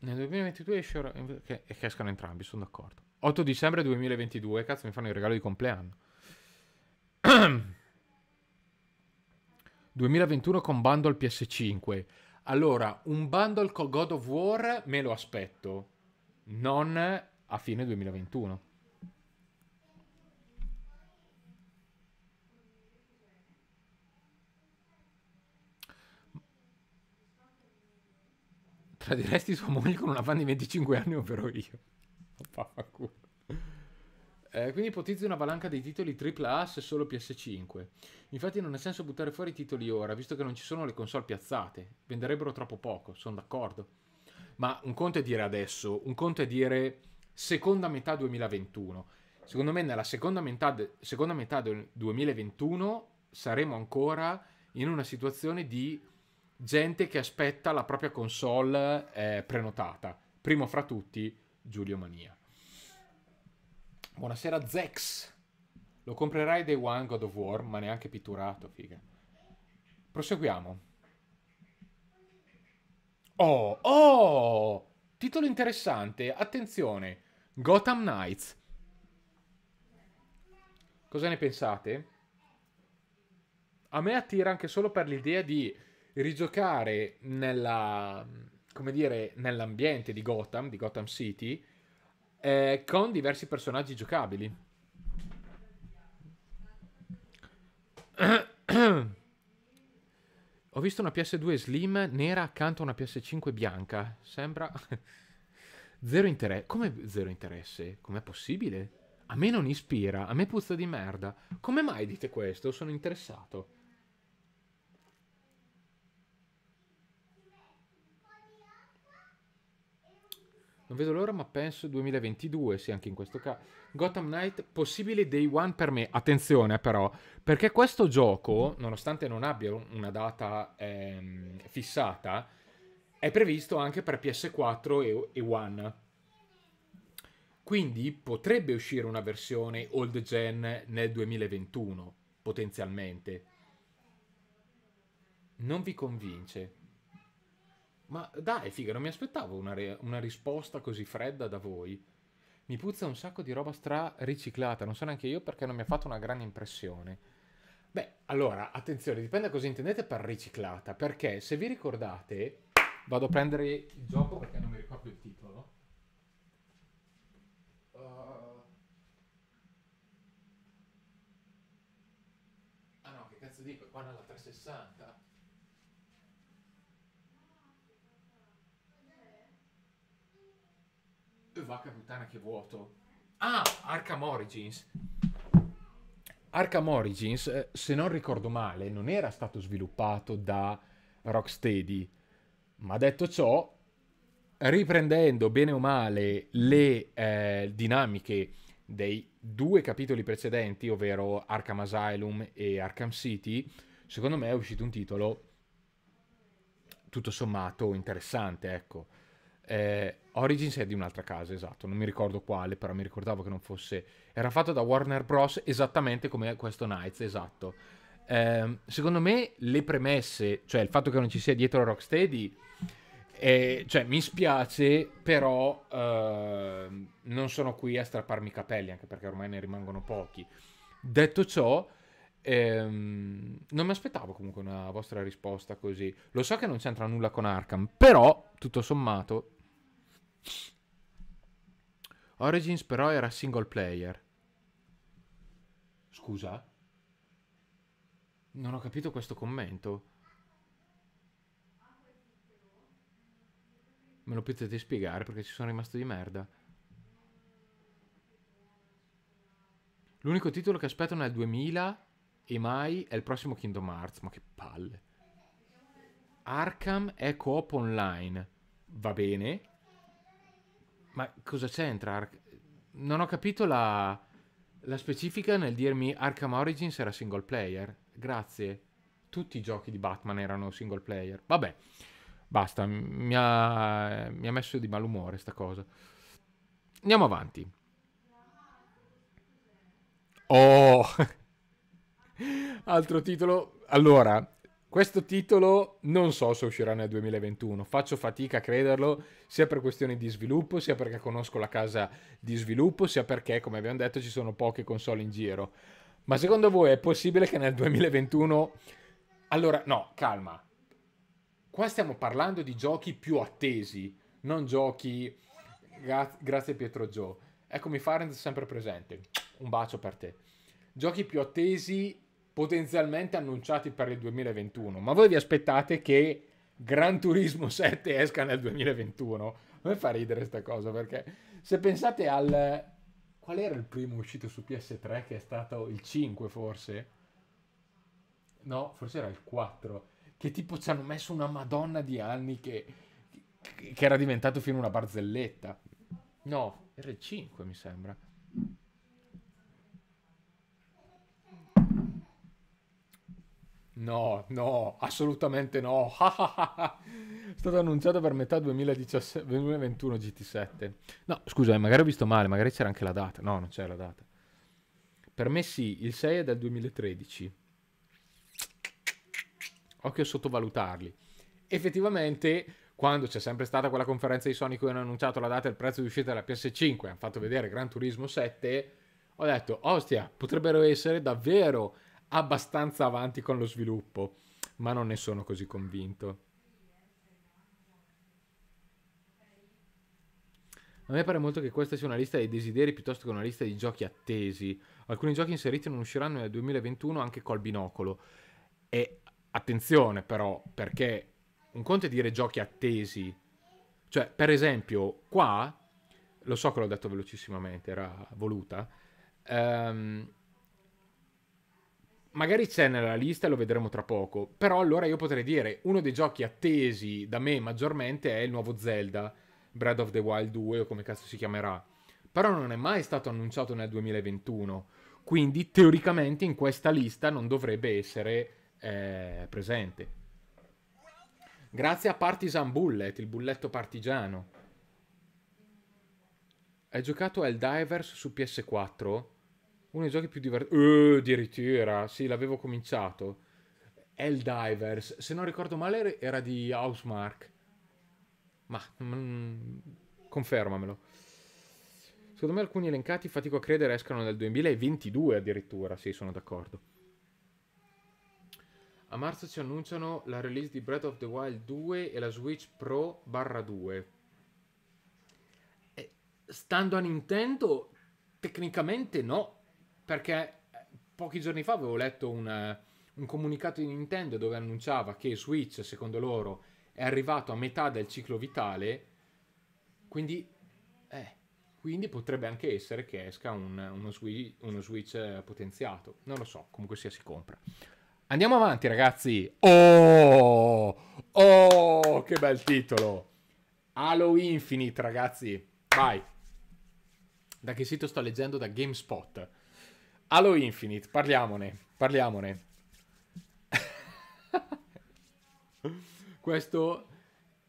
Nel 2022 esce che, che escano entrambi, sono d'accordo. 8 dicembre 2022, cazzo mi fanno il regalo di compleanno. 2021 con bundle PS5. Allora, un bundle con God of War me lo aspetto, non a fine 2021. Tradiresti sua moglie con una fan di 25 anni, ovvero io. Eh, quindi ipotizzi una valanga di titoli AAA se solo PS5. Infatti non ha senso buttare fuori i titoli ora, visto che non ci sono le console piazzate. Venderebbero troppo poco, sono d'accordo. Ma un conto è dire adesso, un conto è dire seconda metà 2021. Secondo me nella seconda metà, de- seconda metà del 2021 saremo ancora in una situazione di gente che aspetta la propria console eh, prenotata. Primo fra tutti, Giulio Mania. Buonasera Zex. Lo comprerai dei One God of War, ma neanche pitturato, figa. Proseguiamo. Oh, oh! Titolo interessante, attenzione. Gotham Knights. Cosa ne pensate? A me attira anche solo per l'idea di rigiocare nella come dire, nell'ambiente di Gotham, di Gotham City, eh, con diversi personaggi giocabili. Ho visto una PS2 Slim nera accanto a una PS5 bianca. Sembra... zero interesse. Come zero interesse? Com'è possibile? A me non ispira, a me puzza di merda. Come mai dite questo? Sono interessato. Non vedo l'ora, ma penso 2022, sì, anche in questo caso. Gotham Knight, possibile day one per me. Attenzione eh, però, perché questo gioco, nonostante non abbia una data ehm, fissata, è previsto anche per PS4 e, e One. Quindi potrebbe uscire una versione old gen nel 2021, potenzialmente. Non vi convince? Ma dai, figa, non mi aspettavo una, re- una risposta così fredda da voi. Mi puzza un sacco di roba stra riciclata, non so neanche io perché non mi ha fatto una grande impressione. Beh, allora, attenzione, dipende da cosa intendete per riciclata, perché se vi ricordate, vado a prendere il gioco perché non mi ricordo il titolo. Uh... Ah no, che cazzo dico, qua nella 360. vacca puttana che vuoto. Ah, Arkham Origins. Arkham Origins, eh, se non ricordo male, non era stato sviluppato da Rocksteady. Ma detto ciò, riprendendo bene o male le eh, dinamiche dei due capitoli precedenti, ovvero Arkham Asylum e Arkham City, secondo me è uscito un titolo tutto sommato interessante, ecco. Eh, Origins è di un'altra casa, esatto, non mi ricordo quale, però mi ricordavo che non fosse... Era fatto da Warner Bros. esattamente come questo Knights, esatto. Eh, secondo me le premesse, cioè il fatto che non ci sia dietro Rocksteady, eh, cioè mi spiace, però ehm, non sono qui a strapparmi i capelli, anche perché ormai ne rimangono pochi. Detto ciò, Ehm, non mi aspettavo comunque una vostra risposta così. Lo so che non c'entra nulla con Arkham, però tutto sommato Origins però era single player. Scusa? Non ho capito questo commento. Me lo potete spiegare perché ci sono rimasto di merda. L'unico titolo che aspettano è il 2000 e mai è il prossimo Kingdom Hearts. Ma che palle. Arkham è coop online. Va bene, ma cosa c'entra? Ar- non ho capito la, la specifica nel dirmi Arkham Origins era single player. Grazie. Tutti i giochi di Batman erano single player. Vabbè, basta, mi ha, mi ha messo di malumore sta cosa. Andiamo avanti. Oh! Altro titolo. Allora, questo titolo non so se uscirà nel 2021, faccio fatica a crederlo, sia per questioni di sviluppo, sia perché conosco la casa di sviluppo, sia perché, come abbiamo detto, ci sono poche console in giro. Ma secondo voi è possibile che nel 2021... Allora, no, calma. Qua stiamo parlando di giochi più attesi, non giochi... Gra- grazie Pietro Joe. Eccomi Farend sempre presente. Un bacio per te. Giochi più attesi potenzialmente annunciati per il 2021, ma voi vi aspettate che Gran Turismo 7 esca nel 2021? A me fa ridere questa cosa perché se pensate al... Qual era il primo uscito su PS3 che è stato il 5 forse? No, forse era il 4. Che tipo ci hanno messo una madonna di anni che, che era diventato fino a una barzelletta. No, era il 5 mi sembra. No, no, assolutamente no. È stato annunciato per metà 2017, 2021 GT7. No, scusa, eh, magari ho visto male, magari c'era anche la data. No, non c'è la data. Per me sì, il 6 è del 2013. Occhio a sottovalutarli. Effettivamente, quando c'è sempre stata quella conferenza di Sony cui hanno annunciato la data e il prezzo di uscita della PS5, hanno fatto vedere Gran Turismo 7, ho detto, ostia, potrebbero essere davvero abbastanza avanti con lo sviluppo, ma non ne sono così convinto. A me pare molto che questa sia una lista dei desideri piuttosto che una lista di giochi attesi. Alcuni giochi inseriti non usciranno nel 2021 anche col binocolo. E attenzione però, perché un conto è dire giochi attesi. Cioè, per esempio, qua, lo so che l'ho detto velocissimamente, era voluta, um, magari c'è nella lista e lo vedremo tra poco, però allora io potrei dire uno dei giochi attesi da me maggiormente è il nuovo Zelda, Breath of the Wild 2 o come cazzo si chiamerà, però non è mai stato annunciato nel 2021, quindi teoricamente in questa lista non dovrebbe essere eh, presente. Grazie a Partisan Bullet, il bulletto partigiano. Hai giocato a Divers su PS4? Uno dei giochi più divertenti. Eh, addirittura. Sì, l'avevo cominciato. Helldivers. Se non ricordo male, era di Housemark. Ma. Mm, confermamelo. Secondo me alcuni elencati, fatico a credere, escano nel 2022 addirittura. Sì, sono d'accordo. A marzo ci annunciano la release di Breath of the Wild 2 e la Switch Pro barra 2. E, eh, stando a Nintendo, tecnicamente no, perché eh, pochi giorni fa avevo letto un, eh, un comunicato di Nintendo dove annunciava che Switch, secondo loro, è arrivato a metà del ciclo vitale, quindi, eh, quindi potrebbe anche essere che esca un, uno, switch, uno, switch, eh, potenziato. Non lo so, comunque sia si compra. Andiamo avanti ragazzi. Oh, oh, che bel titolo. Halo Infinite ragazzi. Vai. Da che sito sto leggendo? Da GameSpot. Halo Infinite, parliamone, parliamone. Questo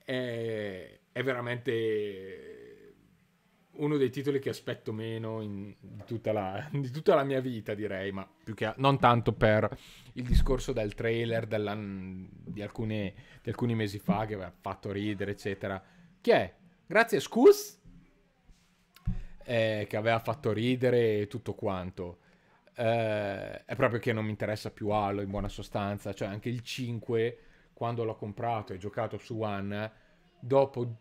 è, è, veramente uno dei titoli che aspetto meno in, di, tutta la, di, tutta la, mia vita, direi, ma più che, non tanto per il discorso del trailer di, alcune, di alcuni mesi fa che aveva fatto ridere, eccetera. Che è, grazie, Scus, eh, che aveva fatto ridere e tutto quanto eh, è proprio che non mi interessa più Halo in buona sostanza, cioè anche il 5 quando l'ho comprato e giocato su One, dopo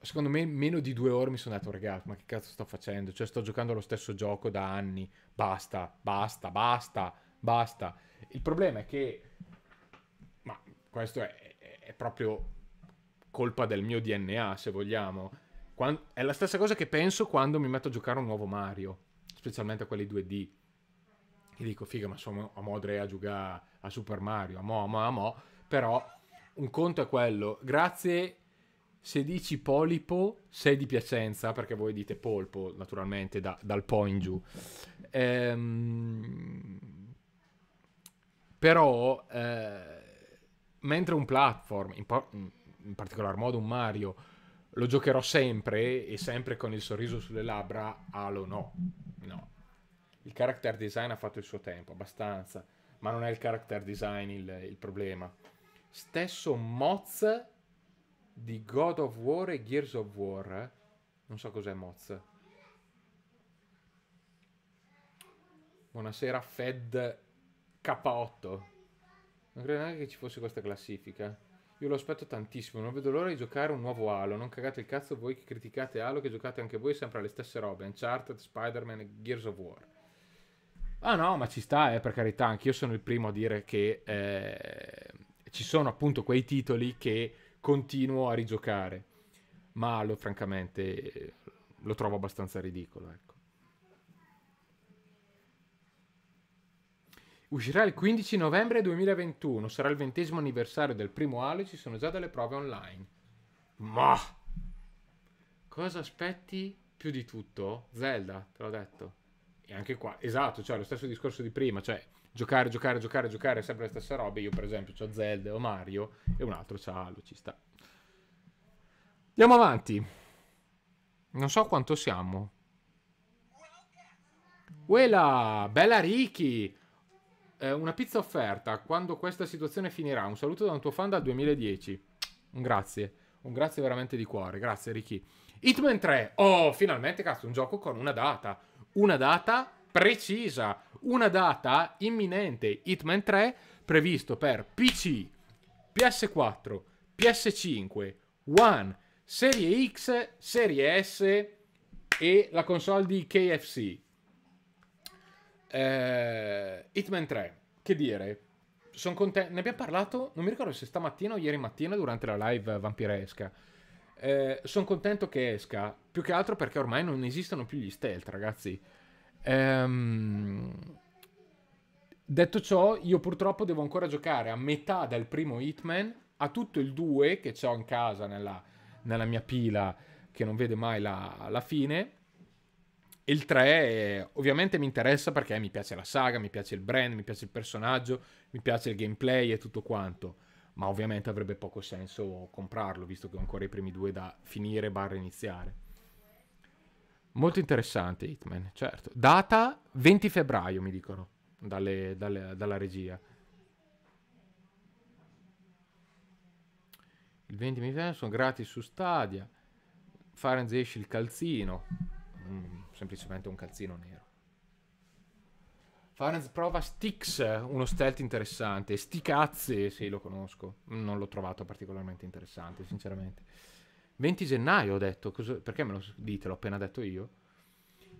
secondo me meno di due ore mi sono detto ragazzi ma che cazzo sto facendo, cioè sto giocando lo stesso gioco da anni, basta, basta, basta, basta. Il problema è che, ma questo è, è, proprio colpa del mio DNA se vogliamo, quando... è la stessa cosa che penso quando mi metto a giocare un nuovo Mario specialmente quelli 2D, che dico, figa, ma sono a modre a giocare a Super Mario, a mo, a mo, a mo, però un conto è quello, grazie se dici polipo sei di Piacenza, perché voi dite polpo, naturalmente, da, dal po' in giù. Ehm, però, eh, mentre un platform, in, par in particolar modo un Mario, lo giocherò sempre e sempre con il sorriso sulle labbra, Halo no. No. Il character design ha fatto il suo tempo, abbastanza, ma non è il character design il, il problema. Stesso Moz di God of War e Gears of War. Non so cos'è Moz. Buonasera Fed K8. Non credo neanche che ci fosse questa classifica. Io lo aspetto tantissimo, non vedo l'ora di giocare un nuovo Halo. Non cagate il cazzo voi che criticate Halo, che giocate anche voi sempre alle stesse robe. Uncharted, Spider-Man e Gears of War. Ah no, ma ci sta, eh, per carità, anch'io sono il primo a dire che eh, ci sono appunto quei titoli che continuo a rigiocare. Ma Halo, francamente, eh, lo trovo abbastanza ridicolo, ecco. Uscirà il 15 novembre 2021, sarà il ventesimo anniversario del primo Halo e ci sono già delle prove online. Ma cosa aspetti più di tutto? Zelda, te l'ho detto. E anche qua, esatto, cioè lo stesso discorso di prima, cioè giocare, giocare, giocare, giocare, sempre la stessa roba. Io per esempio ho Zelda o Mario e un altro c'ha Halo, ci sta. Andiamo avanti. Non so quanto siamo. Quella, bella Ricky eh, una pizza offerta quando questa situazione finirà. Un saluto da un tuo fan dal 2010. Un grazie. Un grazie veramente di cuore. Grazie, Ricky. Hitman 3. Oh, finalmente, cazzo, un gioco con una data. Una data precisa. Una data imminente. Hitman 3 previsto per PC, PS4, PS5, One, Serie X, Serie S e la console di KFC. Eh, Hitman 3, che dire? Sono contento. Ne abbiamo parlato, non mi ricordo se stamattina o ieri mattina durante la live vampiresca. Eh, sono contento che esca, più che altro perché ormai non esistono più gli stealth, ragazzi. Ehm... Detto ciò, io purtroppo devo ancora giocare a metà del primo Hitman, a tutto il 2 che ho in casa nella, nella mia pila che non vede mai la, la fine il 3 ovviamente mi interessa perché mi piace la saga, mi piace il brand, mi piace il personaggio, mi piace il gameplay e tutto quanto. Ma ovviamente avrebbe poco senso comprarlo, visto che ho ancora i primi due da finire barra iniziare. Molto interessante Hitman, certo. Data 20 febbraio, mi dicono, dalle, dalle, dalla regia. Il 20 mi sono gratis su Stadia. esce il calzino. Mm semplicemente un calzino nero. Farnes prova Stix, uno stealth interessante. Sti sì, lo conosco. Non l'ho trovato particolarmente interessante, sinceramente. 20 gennaio ho detto, cosa, perché me lo dite? L'ho appena detto io.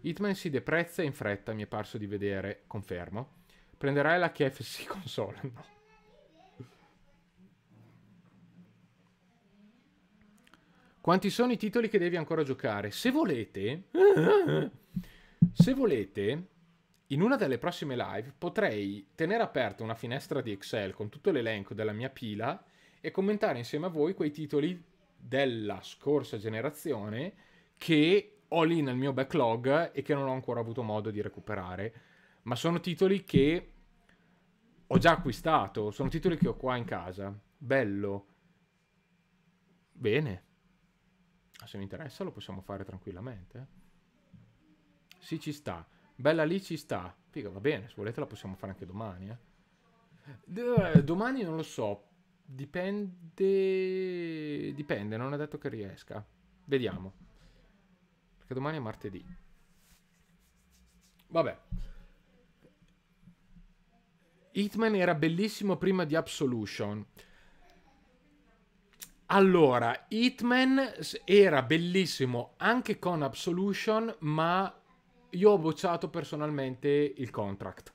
Hitman si deprezza in fretta, mi è parso di vedere, confermo. Prenderai la KFC console? No. Quanti sono i titoli che devi ancora giocare? Se volete, se volete, in una delle prossime live potrei tenere aperta una finestra di Excel con tutto l'elenco della mia pila e commentare insieme a voi quei titoli della scorsa generazione che ho lì nel mio backlog e che non ho ancora avuto modo di recuperare. Ma sono titoli che ho già acquistato, sono titoli che ho qua in casa. Bello. Bene. Ah, se mi interessa lo possiamo fare tranquillamente. Eh. Sì, ci sta. Bella lì ci sta. Figa, va bene, se volete la possiamo fare anche domani, eh. eh. domani non lo so. Dipende... Dipende, non è detto che riesca. Vediamo. Perché domani è martedì. Vabbè. Hitman era bellissimo prima di Absolution. Allora, Hitman era bellissimo anche con Absolution, ma io ho bocciato personalmente il contract.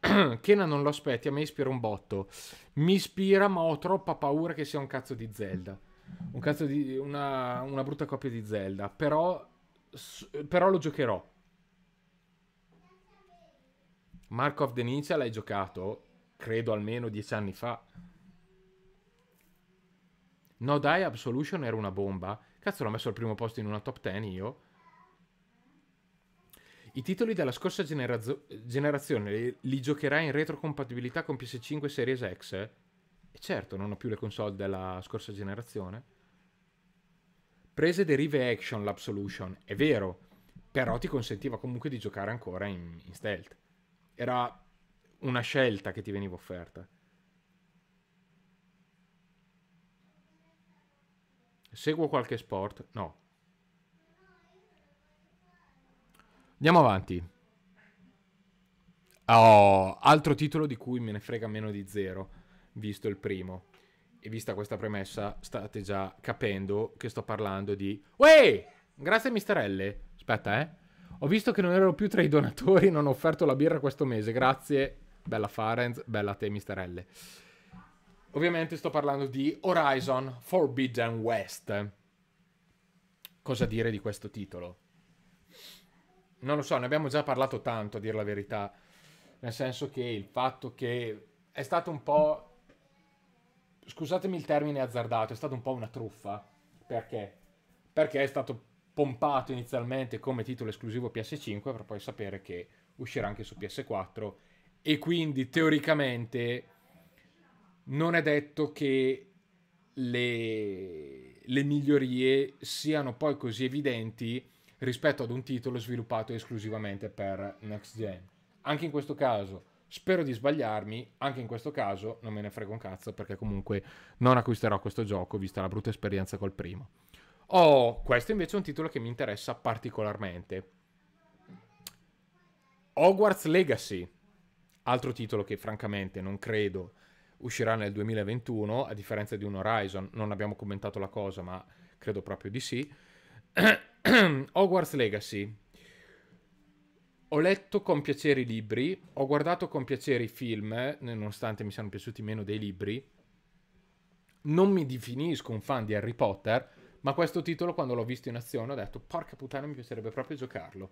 Kena non lo aspetti, a me ispira un botto. Mi ispira, ma ho troppa paura che sia un cazzo di Zelda. Un cazzo di. una, una brutta copia di Zelda. Però. Però lo giocherò. Mark of the Ninja l'hai giocato, credo almeno dieci anni fa. No Die Absolution era una bomba. Cazzo, l'ho messo al primo posto in una top 10 io. I titoli della scorsa generazione li, li giocherai in retrocompatibilità con PS5 Series X? E certo, non ho più le console della scorsa generazione. Prese derive action l'Absolution, è vero, però ti consentiva comunque di giocare ancora in, in stealth. Era una scelta che ti veniva offerta. Seguo qualche sport? No. Andiamo avanti. Oh, altro titolo di cui me ne frega meno di zero, visto il primo. E vista questa premessa, state già capendo che sto parlando di... Uè! Grazie misterelle. Aspetta, eh. Ho visto che non ero più tra i donatori, non ho offerto la birra questo mese. Grazie. Bella Farenz, bella a te misterelle. Ovviamente sto parlando di Horizon Forbidden West. Cosa dire di questo titolo? Non lo so, ne abbiamo già parlato tanto, a dire la verità. Nel senso che il fatto che è stato un po'... Scusatemi il termine azzardato, è stato un po' una truffa. Perché? Perché è stato pompato inizialmente come titolo esclusivo PS5 per poi sapere che uscirà anche su PS4 e quindi teoricamente non è detto che le, le migliorie siano poi così evidenti rispetto ad un titolo sviluppato esclusivamente per next gen. Anche in questo caso spero di sbagliarmi, anche in questo caso non me ne frego un cazzo perché comunque non acquisterò questo gioco vista la brutta esperienza col primo. Oh, questo invece è un titolo che mi interessa particolarmente. Hogwarts Legacy, altro titolo che francamente non credo uscirà nel 2021, a differenza di un Horizon, non abbiamo commentato la cosa, ma credo proprio di sì. Hogwarts Legacy. Ho letto con piacere i libri, ho guardato con piacere i film, nonostante mi siano piaciuti meno dei libri. Non mi definisco un fan di Harry Potter, ma questo titolo quando l'ho visto in azione ho detto porca puttana mi piacerebbe proprio giocarlo.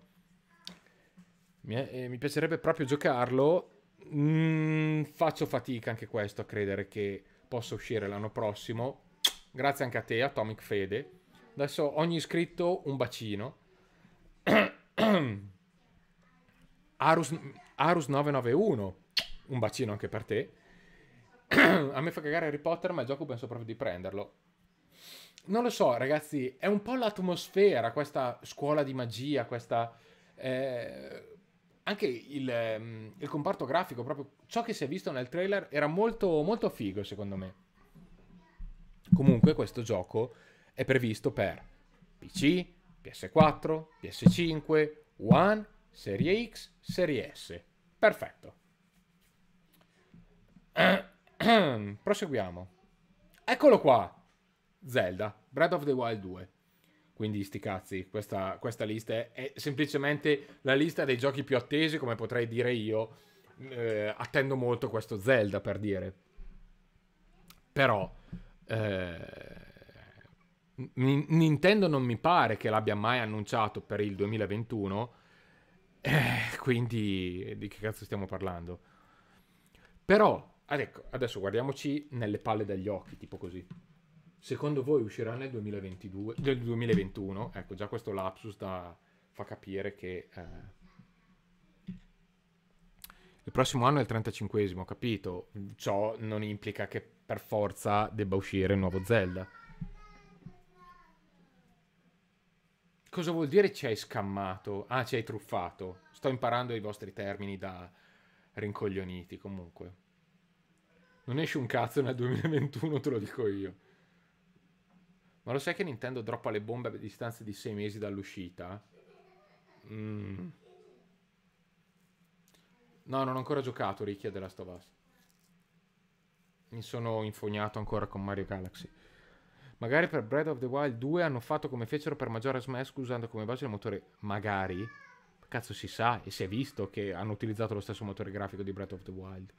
Mi, eh, mi piacerebbe proprio giocarlo Mm, faccio fatica anche questo a credere che possa uscire l'anno prossimo. Grazie anche a te, Atomic Fede. Adesso ogni iscritto un bacino. Arus, Arus 991, un bacino anche per te. a me fa cagare Harry Potter, ma il gioco penso proprio di prenderlo. Non lo so, ragazzi, è un po' l'atmosfera, questa scuola di magia, questa... Eh anche il, ehm, il, comparto grafico, proprio ciò che si è visto nel trailer, era molto, molto figo secondo me. Comunque questo gioco è previsto per PC, PS4, PS5, One, Serie X, Serie S. Perfetto. Proseguiamo. Eccolo qua. Zelda, Breath of the Wild 2. Quindi sti cazzi, questa, questa lista è, è, semplicemente la lista dei giochi più attesi, come potrei dire io. Eh, attendo molto questo Zelda, per dire. Però... Eh, Nintendo non mi pare che l'abbia mai annunciato per il 2021, eh, quindi di che cazzo stiamo parlando? Però, ah, ecco, adesso guardiamoci nelle palle dagli occhi, tipo così secondo voi uscirà nel 2022, del 2021? Ecco, già questo lapsus da, fa capire che eh, il prossimo anno è il 35esimo, capito? Ciò non implica che per forza debba uscire il nuovo Zelda. Cosa vuol dire ci hai scammato? Ah, ci hai truffato. Sto imparando i vostri termini da rincoglioniti, comunque. Non esce un cazzo nel 2021, te lo dico io. Ma lo sai che Nintendo droppa le bombe a distanza di 6 mesi dall'uscita? Mm. No, non ho ancora giocato Ricky della Last Mi sono infognato ancora con Mario Galaxy. Magari per Breath of the Wild 2 hanno fatto come fecero per Majora's Mask usando come base il motore Magari. Cazzo si sa e si è visto che hanno utilizzato lo stesso motore grafico di Breath of the Wild.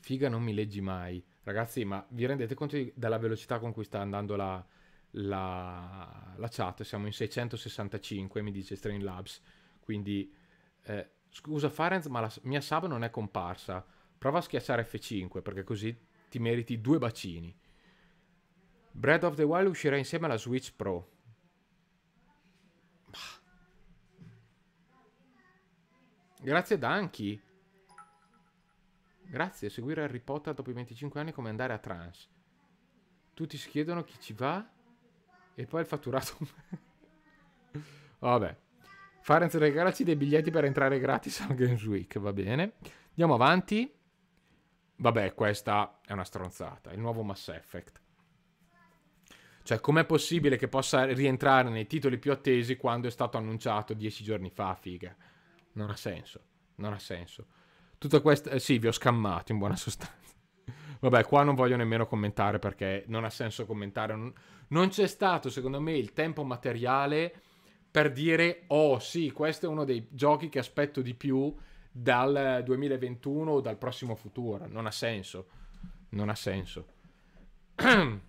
Figa non mi leggi mai. Ragazzi, ma vi rendete conto della velocità con cui sta andando la, la, la chat? Siamo in 665, mi dice Streamlabs. Quindi, eh, scusa Farenz, ma la mia sub non è comparsa. Prova a schiacciare F5, perché così ti meriti due bacini. Breath of the Wild uscirà insieme alla Switch Pro. Grazie Danchi. Grazie, seguire Harry Potter dopo i 25 anni è come andare a trance. Tutti si chiedono chi ci va e poi il fatturato... Vabbè. Farenz regalaci dei biglietti per entrare gratis al Games Week, va bene. Andiamo avanti. Vabbè, questa è una stronzata, il nuovo Mass Effect. Cioè, com'è possibile che possa rientrare nei titoli più attesi quando è stato annunciato dieci giorni fa, figa? Non ha senso, non ha senso. Tutto questo... Eh, sì, vi ho scammato in buona sostanza. Vabbè, qua non voglio nemmeno commentare perché non ha senso commentare. Non, non c'è stato, secondo me, il tempo materiale per dire, oh sì, questo è uno dei giochi che aspetto di più dal 2021 o dal prossimo futuro. Non ha senso. Non ha senso.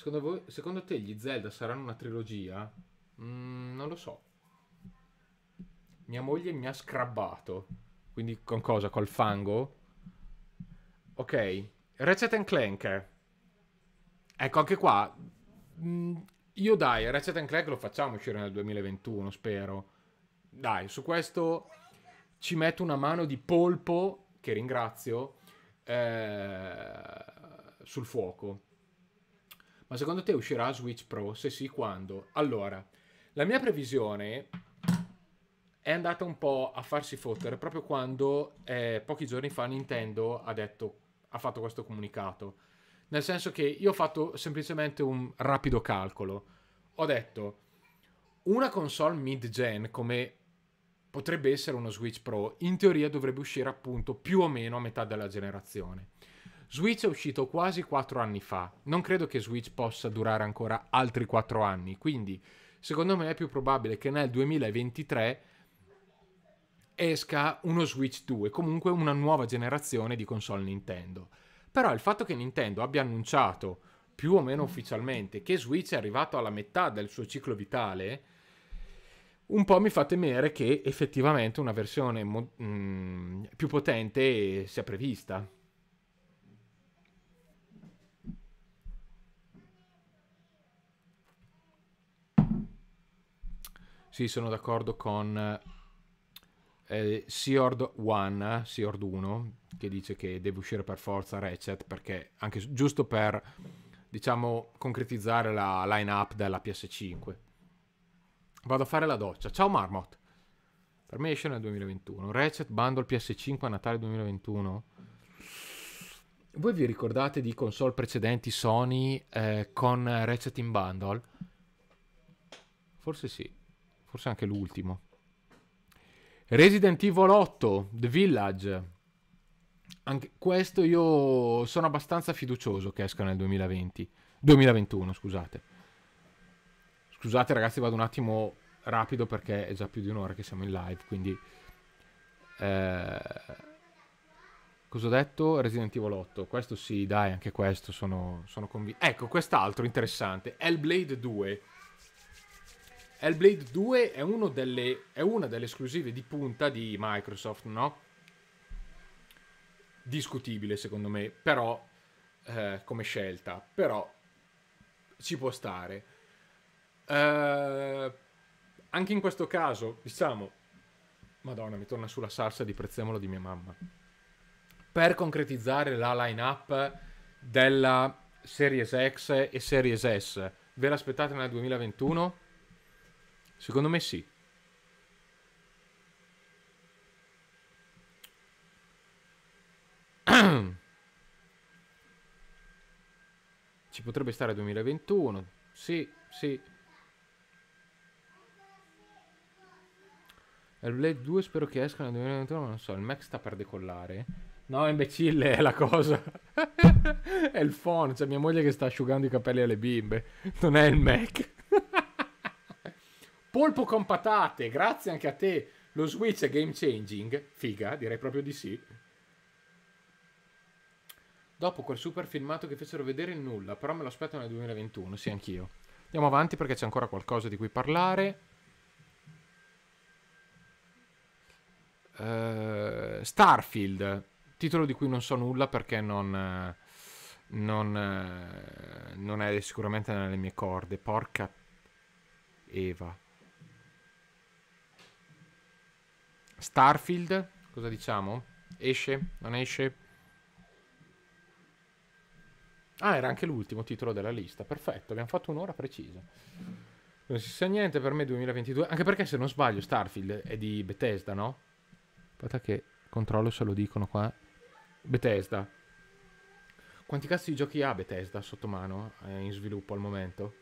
Secondo, voi, secondo te gli Zelda saranno una trilogia? Mm, non lo so. Mia moglie mi ha scrabbato. Quindi con cosa? Col fango? Ok. Ratchet Clank. Ecco, anche qua... Mh, mm, io dai, Ratchet Clank lo facciamo uscire nel 2021, spero. Dai, su questo ci metto una mano di polpo, che ringrazio, eh, sul fuoco. Ma secondo te uscirà Switch Pro? Se sì, quando? Allora, la mia previsione è andata un po' a farsi fottere proprio quando eh, pochi giorni fa Nintendo ha, detto, ha fatto questo comunicato. Nel senso che io ho fatto semplicemente un rapido calcolo. Ho detto, una console mid-gen come potrebbe essere uno Switch Pro, in teoria dovrebbe uscire appunto più o meno a metà della generazione. Switch è uscito quasi 4 anni fa, non credo che Switch possa durare ancora altri 4 anni, quindi secondo me è più probabile che nel 2023 esca uno Switch 2, comunque una nuova generazione di console Nintendo. Però il fatto che Nintendo abbia annunciato più o meno mm. ufficialmente che Switch è arrivato alla metà del suo ciclo vitale, un po' mi fa temere che effettivamente una versione mo- mh, mm, più potente sia prevista. Sì, sono d'accordo con eh, Seord 1, Seord 1, che dice che deve uscire per forza Ratchet, perché anche giusto per, diciamo, concretizzare la line-up della PS5. Vado a fare la doccia. Ciao Marmot! Per me esce nel 2021. Ratchet Bundle PS5 a Natale 2021. Voi vi ricordate di console precedenti Sony eh, con Ratchet in Bundle? Forse sì, forse anche l'ultimo. Resident Evil 8, The Village. Anche questo io sono abbastanza fiducioso che esca nel 2020. 2021, scusate. Scusate ragazzi, vado un attimo rapido perché è già più di un'ora che siamo in live, quindi... Eh, cosa ho detto? Resident Evil 8. Questo sì, dai, anche questo sono, sono convinto. Ecco, quest'altro interessante. Hellblade 2. Hellblade 2 è, delle, è, una delle esclusive di punta di Microsoft, no? Discutibile secondo me, però eh, come scelta, però ci può stare. Eh, anche in questo caso, diciamo, Madonna, mi torna sulla salsa di prezzemolo di mia mamma. Per concretizzare la line-up della Series X e Series S, ve l'aspettate nel 2021? Secondo me sì. Ci potrebbe stare 2021. Sì, sì. Il 2 spero che escano nel 2021, ma non so, il Mac sta per decollare. No, imbecille, è la cosa. è il phone, c'è cioè mia moglie che sta asciugando i capelli alle bimbe. Non è il Mac. Polpo con patate, grazie anche a te. Lo Switch è game changing. Figa, direi proprio di sì. Dopo quel super filmato che fecero vedere il nulla, però me lo aspetto nel 2021, sì, anch'io. Andiamo avanti perché c'è ancora qualcosa di cui parlare. Uh, Starfield, titolo di cui non so nulla perché non, non, non è sicuramente nelle mie corde. Porca Eva. Starfield, cosa diciamo? Esce? Non esce? Ah, era anche l'ultimo titolo della lista, perfetto, abbiamo fatto un'ora precisa. Non si sa niente per me 2022, anche perché se non sbaglio Starfield è di Bethesda, no? Aspetta che controllo se lo dicono qua. Bethesda. Quanti cazzo di giochi ha Bethesda sotto mano eh, in sviluppo al momento?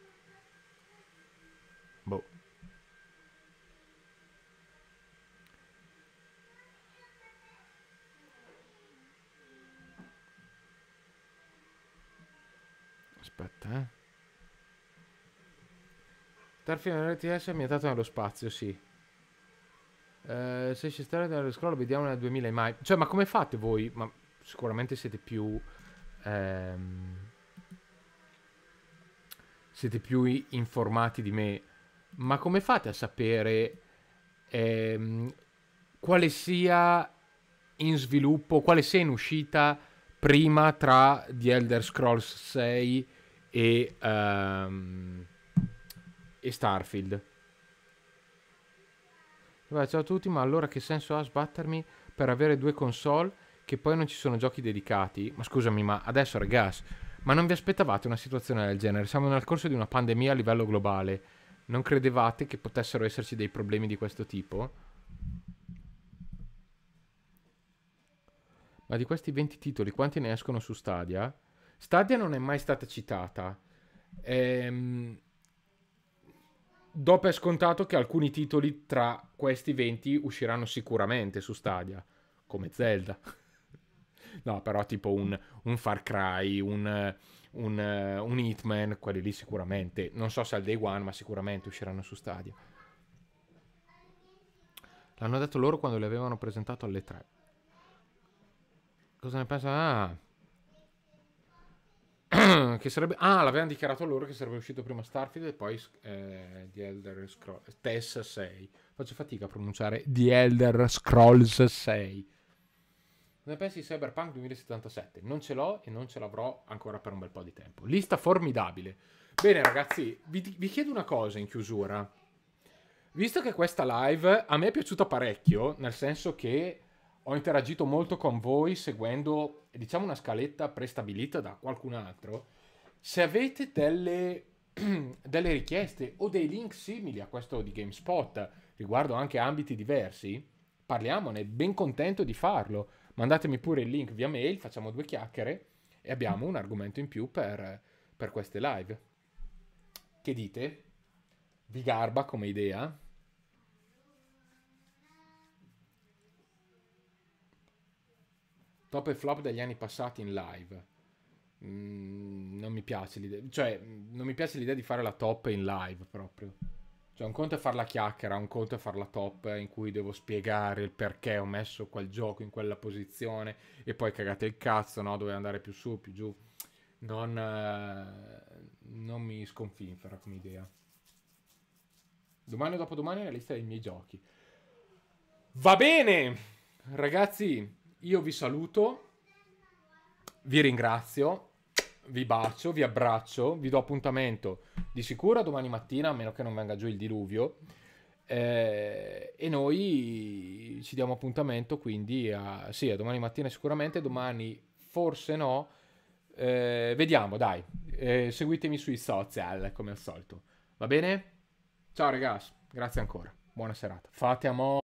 Aspetta, eh. Starfield RTS è ambientato nello spazio, sì. Eh, se ci stai nello scroll, vediamo nel 2000 e mai. Cioè, ma come fate voi? Ma sicuramente siete più... Ehm, siete più informati di me. Ma come fate a sapere ehm, quale sia in sviluppo, quale sia in uscita prima tra The Elder Scrolls 6 e, um, e Starfield. Ciao a tutti, ma allora che senso ha sbattermi per avere due console che poi non ci sono giochi dedicati? Ma scusami, ma adesso ragazzi, ma non vi aspettavate una situazione del genere? Siamo nel corso di una pandemia a livello globale. Non credevate che potessero esserci dei problemi di questo tipo? Ma di questi 20 titoli, quanti ne escono su Stadia? Stadia non è mai stata citata. Ehm, do per scontato che alcuni titoli tra questi 20 usciranno sicuramente su Stadia, come Zelda. no, però tipo un, un Far Cry, un, un, un, Hitman, quelli lì sicuramente. Non so se al day one, ma sicuramente usciranno su Stadia. L'hanno detto loro quando li avevano presentato alle 3. Cosa ne pensa? Ah, Ah, che sarebbe... Ah, l'avevano dichiarato loro che sarebbe uscito prima Starfield e poi eh, The Elder Scrolls... Tess 6. Faccio fatica a pronunciare The Elder Scrolls 6. Ne pensi di Cyberpunk 2077? Non ce l'ho e non ce l'avrò ancora per un bel po' di tempo. Lista formidabile. Bene ragazzi, vi, vi chiedo una cosa in chiusura. Visto che questa live a me è piaciuta parecchio, nel senso che ho interagito molto con voi seguendo, diciamo, una scaletta prestabilita da qualcun altro. Se avete delle, delle richieste o dei link simili a questo di GameSpot riguardo anche ambiti diversi, parliamone, ben contento di farlo. Mandatemi pure il link via mail, facciamo due chiacchiere e abbiamo un argomento in più per, per queste live. Che dite? Vi garba come idea? top e flop degli anni passati in live. Mm, non mi piace l'idea, cioè non mi piace l'idea di fare la top in live proprio. Cioè un conto è farla chiacchiera, un conto è farla top in cui devo spiegare il perché ho messo quel gioco in quella posizione e poi cagate il cazzo, no? Doveva andare più su, più giù. Non, eh, non mi sconfinfera come idea. Domani o dopodomani è la lista dei miei giochi. Va bene! Ragazzi, io vi saluto, vi ringrazio, vi bacio, vi abbraccio, vi do appuntamento di sicuro domani mattina, a meno che non venga giù il diluvio. Eh, e noi ci diamo appuntamento quindi a, sì, a domani mattina sicuramente, domani forse no. Eh, vediamo, dai. Eh, seguitemi sui social come al solito. Va bene? Ciao ragazzi, grazie ancora. Buona serata. Fate amore.